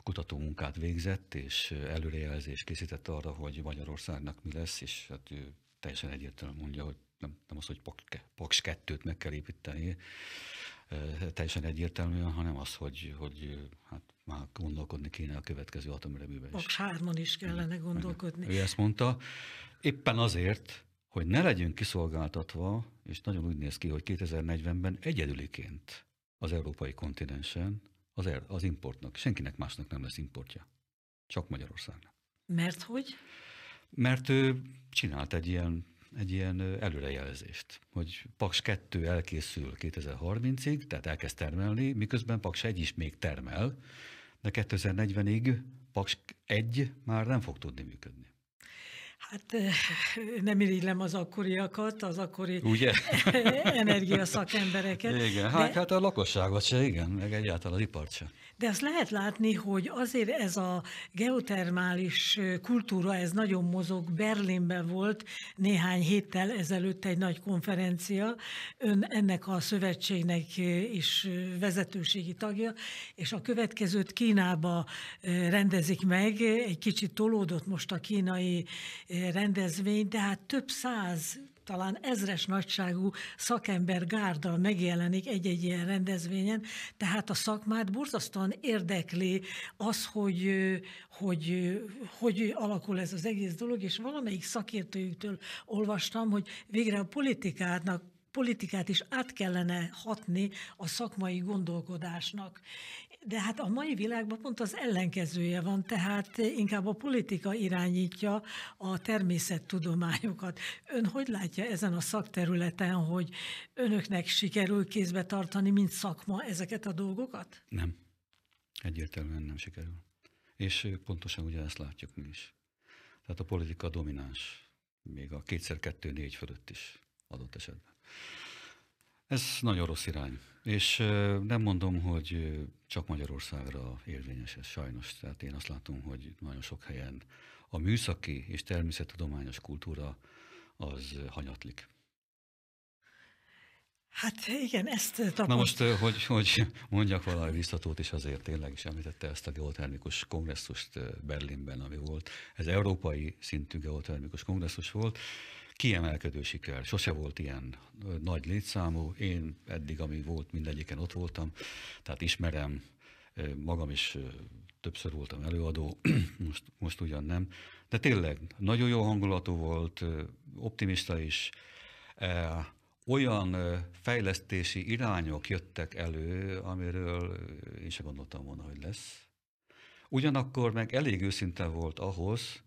kutatómunkát végzett, és előrejelzést készített arra, hogy Magyarországnak mi lesz, és hát ő teljesen egyértelműen mondja, hogy nem, nem az, hogy Paks 2-t meg kell építeni, teljesen egyértelműen, hanem az, hogy, hogy hát már gondolkodni kéne a következő atomerőműben is. Paks 3 is kellene gondolkodni. Ő ezt mondta, éppen azért, hogy ne legyünk kiszolgáltatva, és nagyon úgy néz ki, hogy 2040-ben egyedüliként az európai kontinensen az, er, az importnak, senkinek másnak nem lesz importja. Csak Magyarországnak. Mert hogy? Mert ő csinált egy ilyen, egy ilyen előrejelzést, hogy Paks 2 elkészül 2030-ig, tehát elkezd termelni, miközben Paks 1 is még termel, de 2040-ig Paks 1 már nem fog tudni működni hát eh, nem irigylem az akkoriakat, az akkori Ugye? energiaszakembereket. Igen, hát, de... hát a lakosságot se, igen, meg egyáltalán az ipart se. De azt lehet látni, hogy azért ez a geotermális kultúra, ez nagyon mozog. Berlinben volt néhány héttel ezelőtt egy nagy konferencia, ön ennek a szövetségnek is vezetőségi tagja, és a következőt Kínába rendezik meg, egy kicsit tolódott most a kínai rendezvény, de hát több száz talán ezres nagyságú szakember gárda megjelenik egy-egy ilyen rendezvényen, tehát a szakmát borzasztóan érdekli az, hogy, hogy, hogy alakul ez az egész dolog, és valamelyik szakértőjüktől olvastam, hogy végre a politikának politikát is át kellene hatni a szakmai gondolkodásnak. De hát a mai világban pont az ellenkezője van, tehát inkább a politika irányítja a természettudományokat. Ön hogy látja ezen a szakterületen, hogy önöknek sikerül kézbe tartani, mint szakma ezeket a dolgokat? Nem. Egyértelműen nem sikerül. És pontosan ugye ezt látjuk mi is. Tehát a politika domináns, még a kétszer kettő négy fölött is adott esetben. Ez nagyon rossz irány. És nem mondom, hogy csak Magyarországra érvényes ez sajnos. Tehát én azt látom, hogy nagyon sok helyen a műszaki és természettudományos kultúra az hanyatlik. Hát igen, ezt tapasztalom. Na most, hogy, hogy mondjak valami visszatót is azért, tényleg is említette ezt a geotermikus kongresszust Berlinben, ami volt. Ez európai szintű geotermikus kongresszus volt, kiemelkedő siker. Sose volt ilyen nagy létszámú. Én eddig, ami volt, mindegyiken ott voltam, tehát ismerem, magam is többször voltam előadó, most, most ugyan nem. De tényleg nagyon jó hangulatú volt, optimista is. Olyan fejlesztési irányok jöttek elő, amiről én se gondoltam volna, hogy lesz. Ugyanakkor meg elég őszinte volt ahhoz,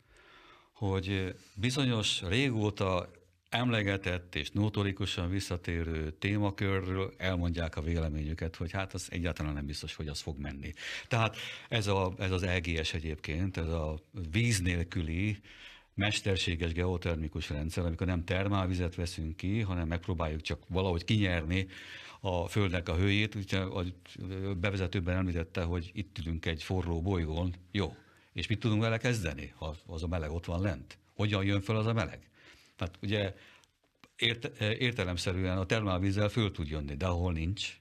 hogy bizonyos régóta emlegetett és notorikusan visszatérő témakörről elmondják a véleményüket, hogy hát az egyáltalán nem biztos, hogy az fog menni. Tehát ez, a, ez az EGS egyébként, ez a víz nélküli mesterséges geotermikus rendszer, amikor nem termálvizet veszünk ki, hanem megpróbáljuk csak valahogy kinyerni a Földnek a hőjét. Úgyhogy a bevezetőben említette, hogy itt ülünk egy forró bolygón. Jó, és mit tudunk vele kezdeni, ha az a meleg ott van lent? Hogyan jön föl az a meleg? Tehát ugye érte, értelemszerűen a termálvízzel föl tud jönni, de ahol nincs,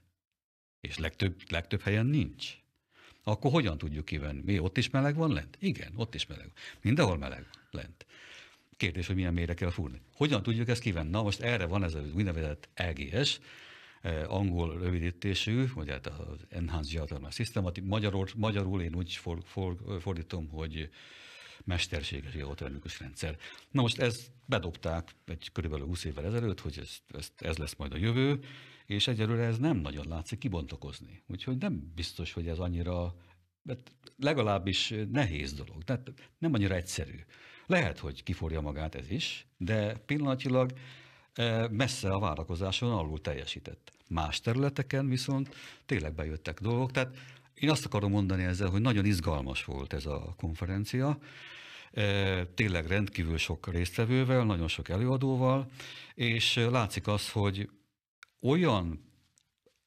és legtöbb, legtöbb helyen nincs, akkor hogyan tudjuk kivenni? Mi, ott is meleg van lent? Igen, ott is meleg Mindenhol meleg lent. Kérdés, hogy milyen mélyre kell fúrni. Hogyan tudjuk ezt kivenni? Na most erre van ez a úgynevezett LGS, e Eh, angol rövidítésű, vagy hát az Enhanced Geothermal System, magyarul, magyarul én úgy for, for, fordítom, hogy mesterséges geotermikus rendszer. Na most ezt bedobták egy körülbelül 20 évvel ezelőtt, hogy ez, ez, ez lesz majd a jövő, és egyelőre ez nem nagyon látszik kibontakozni. Úgyhogy nem biztos, hogy ez annyira mert hát legalábbis nehéz dolog, tehát nem annyira egyszerű. Lehet, hogy kiforja magát ez is, de pillanatilag messze a várakozáson alul teljesített. Más területeken viszont tényleg bejöttek dolgok, tehát én azt akarom mondani ezzel, hogy nagyon izgalmas volt ez a konferencia, tényleg rendkívül sok résztvevővel, nagyon sok előadóval, és látszik az, hogy olyan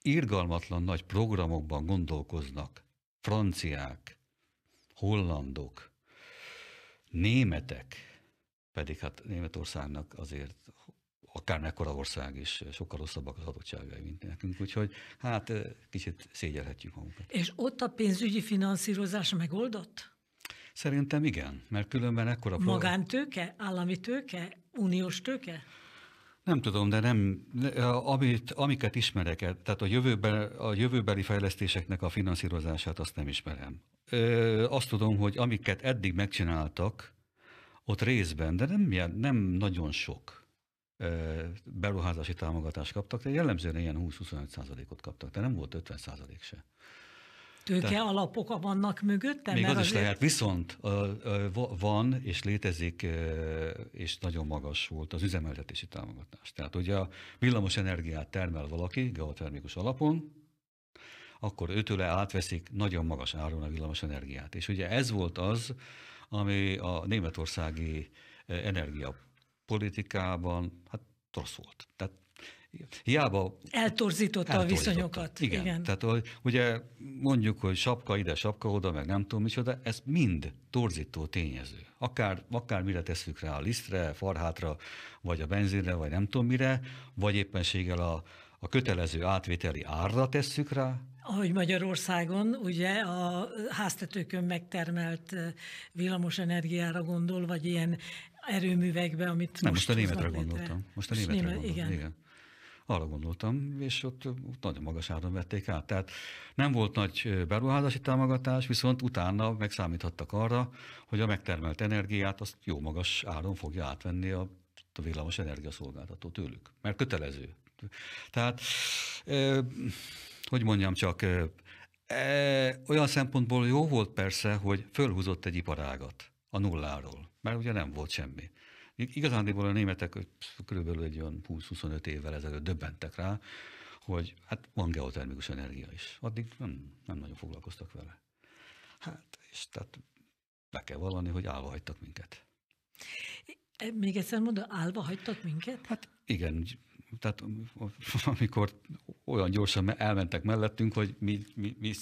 irgalmatlan nagy programokban gondolkoznak franciák, hollandok, németek, pedig hát Németországnak azért mekkora ország is sokkal rosszabbak az adottságai, mint nekünk. Úgyhogy hát kicsit szégyelhetjük magunkat. És ott a pénzügyi finanszírozás megoldott? Szerintem igen, mert különben ekkora... Magántőke? Állami tőke? Uniós tőke? Nem tudom, de nem, amit, amiket ismerek, e, tehát a, jövőben, a jövőbeli fejlesztéseknek a finanszírozását azt nem ismerem. Ö, azt tudom, hogy amiket eddig megcsináltak, ott részben, de nem, nem nagyon sok beruházási támogatást kaptak, de jellemzően ilyen 20-25%-ot kaptak, de nem volt 50% se. Tőke Tehát, alapok vannak mögötte? Még az is lehet, viszont van és létezik, és nagyon magas volt az üzemeltetési támogatás. Tehát ugye a villamos energiát termel valaki geotermikus alapon, akkor őtőle átveszik nagyon magas áron a villamos energiát. És ugye ez volt az, ami a németországi energia politikában, hát rossz volt. Tehát Hiába... Eltorzította, eltorzította a viszonyokat. Igen. Igen. Tehát hogy, ugye mondjuk, hogy sapka ide, sapka oda, meg nem tudom micsoda, ez mind torzító tényező. Akár, akár mire tesszük rá a lisztre, farhátra, vagy a benzinre, vagy nem tudom mire, vagy éppenséggel a, a kötelező átvételi árra tesszük rá, ahogy Magyarországon, ugye a háztetőkön megtermelt eh, villamos energiára gondol, vagy ilyen erőművekbe, amit Nem, most, a németre gondoltam. Létre. Most a németre német, gondoltam. Igen. igen. Arra gondoltam, és ott, ott nagyon magas áron vették át. Tehát nem volt nagy beruházási támogatás, viszont utána megszámíthattak arra, hogy a megtermelt energiát azt jó magas áron fogja átvenni a, a villamos energiaszolgáltató tőlük, mert kötelező. Tehát, hogy mondjam csak, e, olyan szempontból jó volt persze, hogy fölhúzott egy iparágat a nulláról. Már ugye nem volt semmi. Igazándiból a németek körülbelül egy olyan 20-25 évvel ezelőtt döbbentek rá, hogy hát van geotermikus energia is. Addig nem, nem nagyon foglalkoztak vele. Hát, és tehát be kell vallani, hogy állva hagytak minket. E, még egyszer mondom, állva hagytak minket? Hát igen, tehát amikor olyan gyorsan elmentek mellettünk, hogy mi, mi, mi,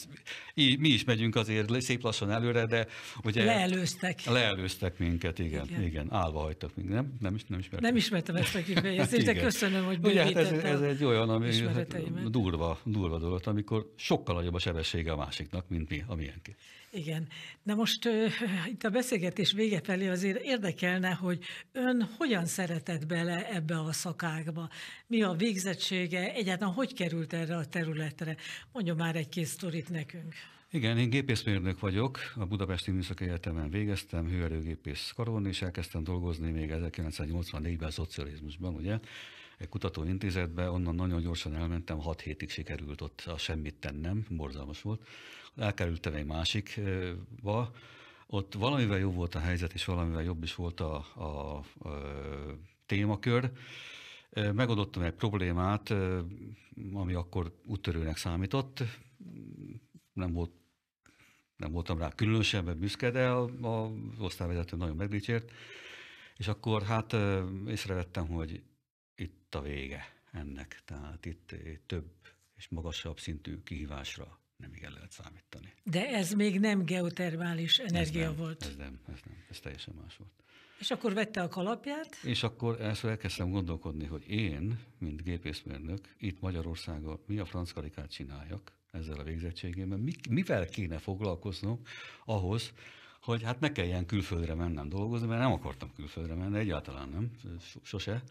mi is megyünk azért szép lassan előre, de ugye... Leelőztek. Leelőztek minket, igen, igen, igen állva hagytak minket, nem, nem, is, nem ismertem. Nem ismertem ezt a kifejezést, de köszönöm, hogy ugye, hát ez, ez, egy olyan, ami hát durva, durva dolog, amikor sokkal nagyobb a sebessége a másiknak, mint mi, amilyenki. Igen. Na most uh, itt a beszélgetés vége felé azért érdekelne, hogy ön hogyan szeretett bele ebbe a szakágba, Mi a végzettsége? Egyáltalán hogy került erre a területre? Mondjon már egy-két sztorit nekünk. Igen, én gépészmérnök vagyok, a Budapesti Műszaki Egyetemen végeztem, hőerőgépész karon, és elkezdtem dolgozni még 1984-ben a szocializmusban, ugye? egy kutatóintézetbe, onnan nagyon gyorsan elmentem, hat hétig sikerült ott a semmit tennem, borzalmas volt. Elkerültem egy másikba, ott valamivel jobb volt a helyzet, és valamivel jobb is volt a, a, a témakör. Megoldottam egy problémát, ami akkor úttörőnek számított. Nem volt nem voltam rá különösebben büszke, de az osztályvezető nagyon megdicsért. És akkor hát észrevettem, hogy itt a vége ennek, tehát itt több és magasabb szintű kihívásra nem igen lehet számítani. De ez még nem geotermális energia ez nem, volt. Ez nem, ez nem, ez teljesen más volt. És akkor vette a kalapját? És akkor ezt elkezdtem gondolkodni, hogy én, mint gépészmérnök, itt Magyarországon mi a karikát csináljak ezzel a végzettségében, mivel kéne foglalkoznom ahhoz, hogy hát ne kelljen külföldre mennem dolgozni, mert nem akartam külföldre menni, egyáltalán nem, sose.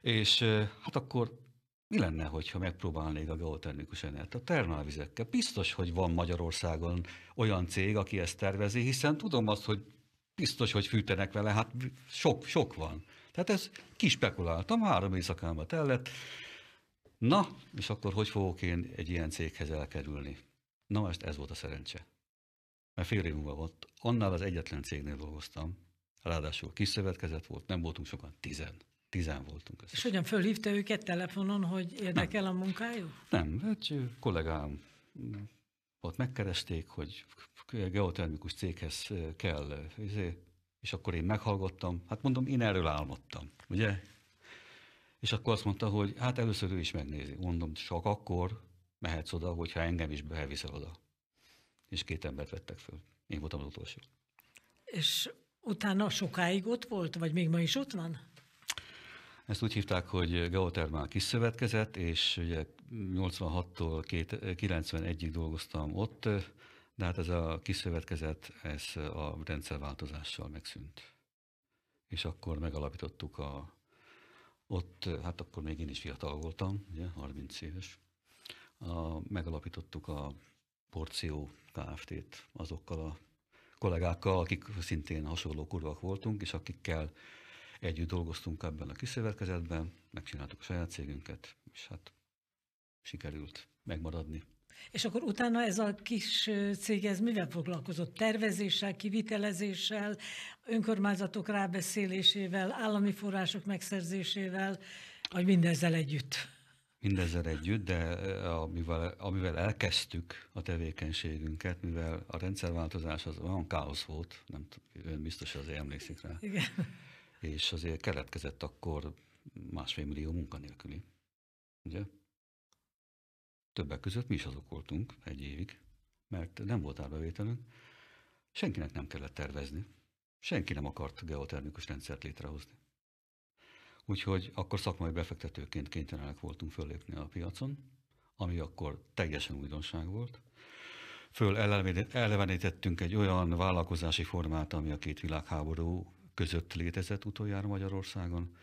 És hát akkor mi lenne, hogyha megpróbálnék a geotermikus energiát? A termálvizekkel. Biztos, hogy van Magyarországon olyan cég, aki ezt tervezi, hiszen tudom azt, hogy biztos, hogy fűtenek vele, hát sok, sok van. Tehát ez kispekuláltam, három éjszakámba tellett. Na, és akkor hogy fogok én egy ilyen céghez elkerülni? Na, most ez volt a szerencse. Mert fél év múlva volt, annál az egyetlen cégnél dolgoztam, ráadásul kis szövetkezet volt, nem voltunk sokan, tizen. Tizen voltunk összesen. És hogyan fölhívta őket telefonon, hogy érdekel nem. a munkájuk? Nem, egy hát, kollégám ott megkeresték, hogy geotermikus céghez kell, izé, és akkor én meghallgattam, hát mondom, én erről álmodtam, ugye? És akkor azt mondta, hogy hát először ő is megnézi. Mondom, csak akkor mehetsz oda, hogyha engem is beviszel oda. És két embert vettek föl. Én voltam az utolsó. És utána sokáig ott volt, vagy még ma is ott van? Ezt úgy hívták, hogy geotermál kiszövetkezett, és ugye 86-tól 91-ig dolgoztam ott, de hát ez a kiszövetkezet, ez a rendszerváltozással megszűnt. És akkor megalapítottuk a, ott, hát akkor még én is fiatal voltam, ugye, 30 éves, a, megalapítottuk a Porció Kft-t azokkal a kollégákkal, akik szintén hasonló kurvak voltunk, és akikkel együtt dolgoztunk ebben a kiszövetkezetben, megcsináltuk a saját cégünket, és hát sikerült megmaradni. És akkor utána ez a kis cég, ez mivel foglalkozott? Tervezéssel, kivitelezéssel, önkormányzatok rábeszélésével, állami források megszerzésével, vagy mindezzel együtt? Mindezzel együtt, de amivel, amivel elkezdtük a tevékenységünket, mivel a rendszerváltozás az olyan káosz volt, nem tudom, ön biztos azért emlékszik rá. Igen és azért keletkezett akkor másfél millió munkanélküli. Ugye? Többek között mi is azok voltunk egy évig, mert nem volt árbevételünk, senkinek nem kellett tervezni, senki nem akart geotermikus rendszert létrehozni. Úgyhogy akkor szakmai befektetőként kénytelenek voltunk föllépni a piacon, ami akkor teljesen újdonság volt. Föl elevenítettünk egy olyan vállalkozási formát, ami a két világháború között létezett utoljára Magyarországon,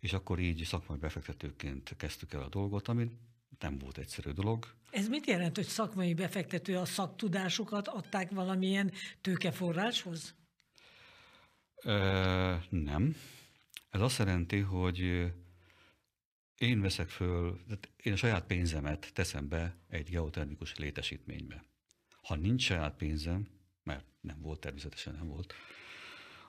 és akkor így szakmai befektetőként kezdtük el a dolgot, ami nem volt egyszerű dolog. Ez mit jelent, hogy szakmai befektető a szaktudásukat adták valamilyen tőkeforráshoz? E, nem. Ez azt jelenti, hogy én veszek föl, tehát én a saját pénzemet teszem be egy geotermikus létesítménybe. Ha nincs saját pénzem, mert nem volt, természetesen nem volt,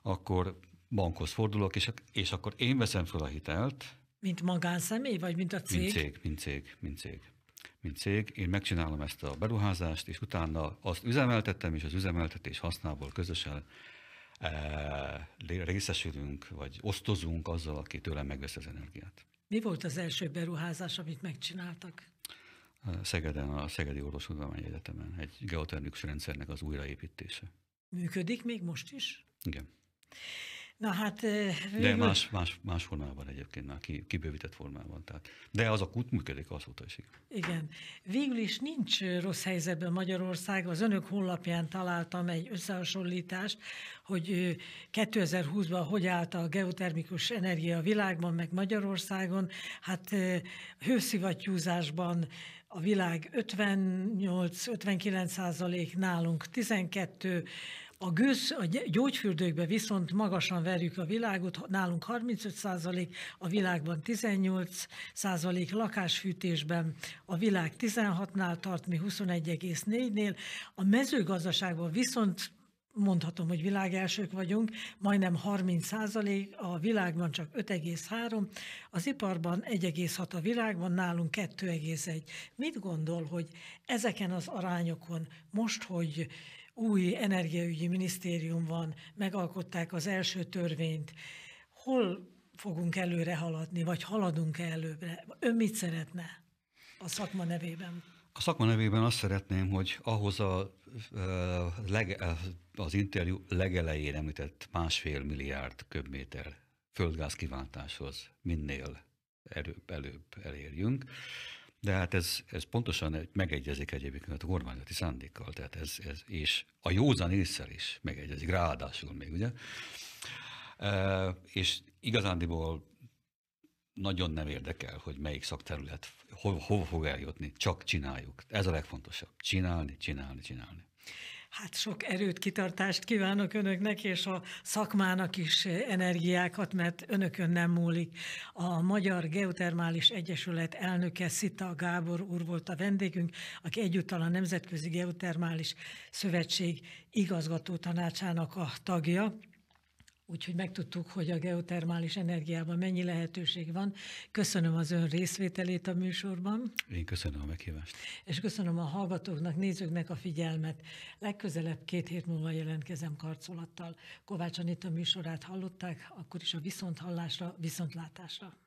akkor bankhoz fordulok, és, és akkor én veszem fel a hitelt. Mint magánszemély, vagy mint a cég? Mint cég, mint cég, mint cég. Mint cég, én megcsinálom ezt a beruházást, és utána azt üzemeltettem, és az üzemeltetés hasznából közösen e, részesülünk, vagy osztozunk azzal, aki tőlem megvesz az energiát. Mi volt az első beruházás, amit megcsináltak? Szegeden, a Szegedi Orvostudomány Egyetemen egy geotermikus rendszernek az újraépítése. Működik még most is? Igen. Na hát... Végül... De más, más, más formában egyébként már kibővített formában. Tehát. De az a kút működik azóta is. Igen. igen. Végül is nincs rossz helyzetben Magyarország. Az önök honlapján találtam egy összehasonlítást, hogy 2020-ban hogy állt a geotermikus energia a világban, meg Magyarországon. Hát hőszivattyúzásban a világ 58-59 százalék, nálunk 12, a gőz a gyógyfürdőkben viszont magasan verjük a világot, nálunk 35 százalék, a világban 18 százalék, lakásfűtésben a világ 16-nál tart, mi 21,4-nél. A mezőgazdaságban viszont mondhatom, hogy világelsők vagyunk, majdnem 30 százalék, a világban csak 5,3, az iparban 1,6 a világban, nálunk 2,1. Mit gondol, hogy ezeken az arányokon most, hogy új energiaügyi minisztérium van, megalkották az első törvényt. Hol fogunk előre haladni, vagy haladunk-e előbbre? Ön mit szeretne a szakma nevében? A szakma nevében azt szeretném, hogy ahhoz a, az interjú legelején említett másfél milliárd köbméter földgáz kiváltáshoz minél előbb, előbb elérjünk. De hát ez, ez pontosan megegyezik egyébként a kormányzati szándékkal, tehát ez, ez és a józan észsel is megegyezik, ráadásul még, ugye? E, és igazándiból nagyon nem érdekel, hogy melyik szakterület hova ho, fog eljutni, csak csináljuk. Ez a legfontosabb. Csinálni, csinálni, csinálni. Hát sok erőt, kitartást kívánok önöknek, és a szakmának is energiákat, mert önökön nem múlik. A Magyar Geotermális Egyesület elnöke Szita Gábor úr volt a vendégünk, aki egyúttal a Nemzetközi Geotermális Szövetség igazgató tanácsának a tagja úgyhogy megtudtuk, hogy a geotermális energiában mennyi lehetőség van. Köszönöm az ön részvételét a műsorban. Én köszönöm a meghívást. És köszönöm a hallgatóknak, nézőknek a figyelmet. Legközelebb két hét múlva jelentkezem karcolattal. Kovács Anita műsorát hallották, akkor is a viszonthallásra, viszontlátásra.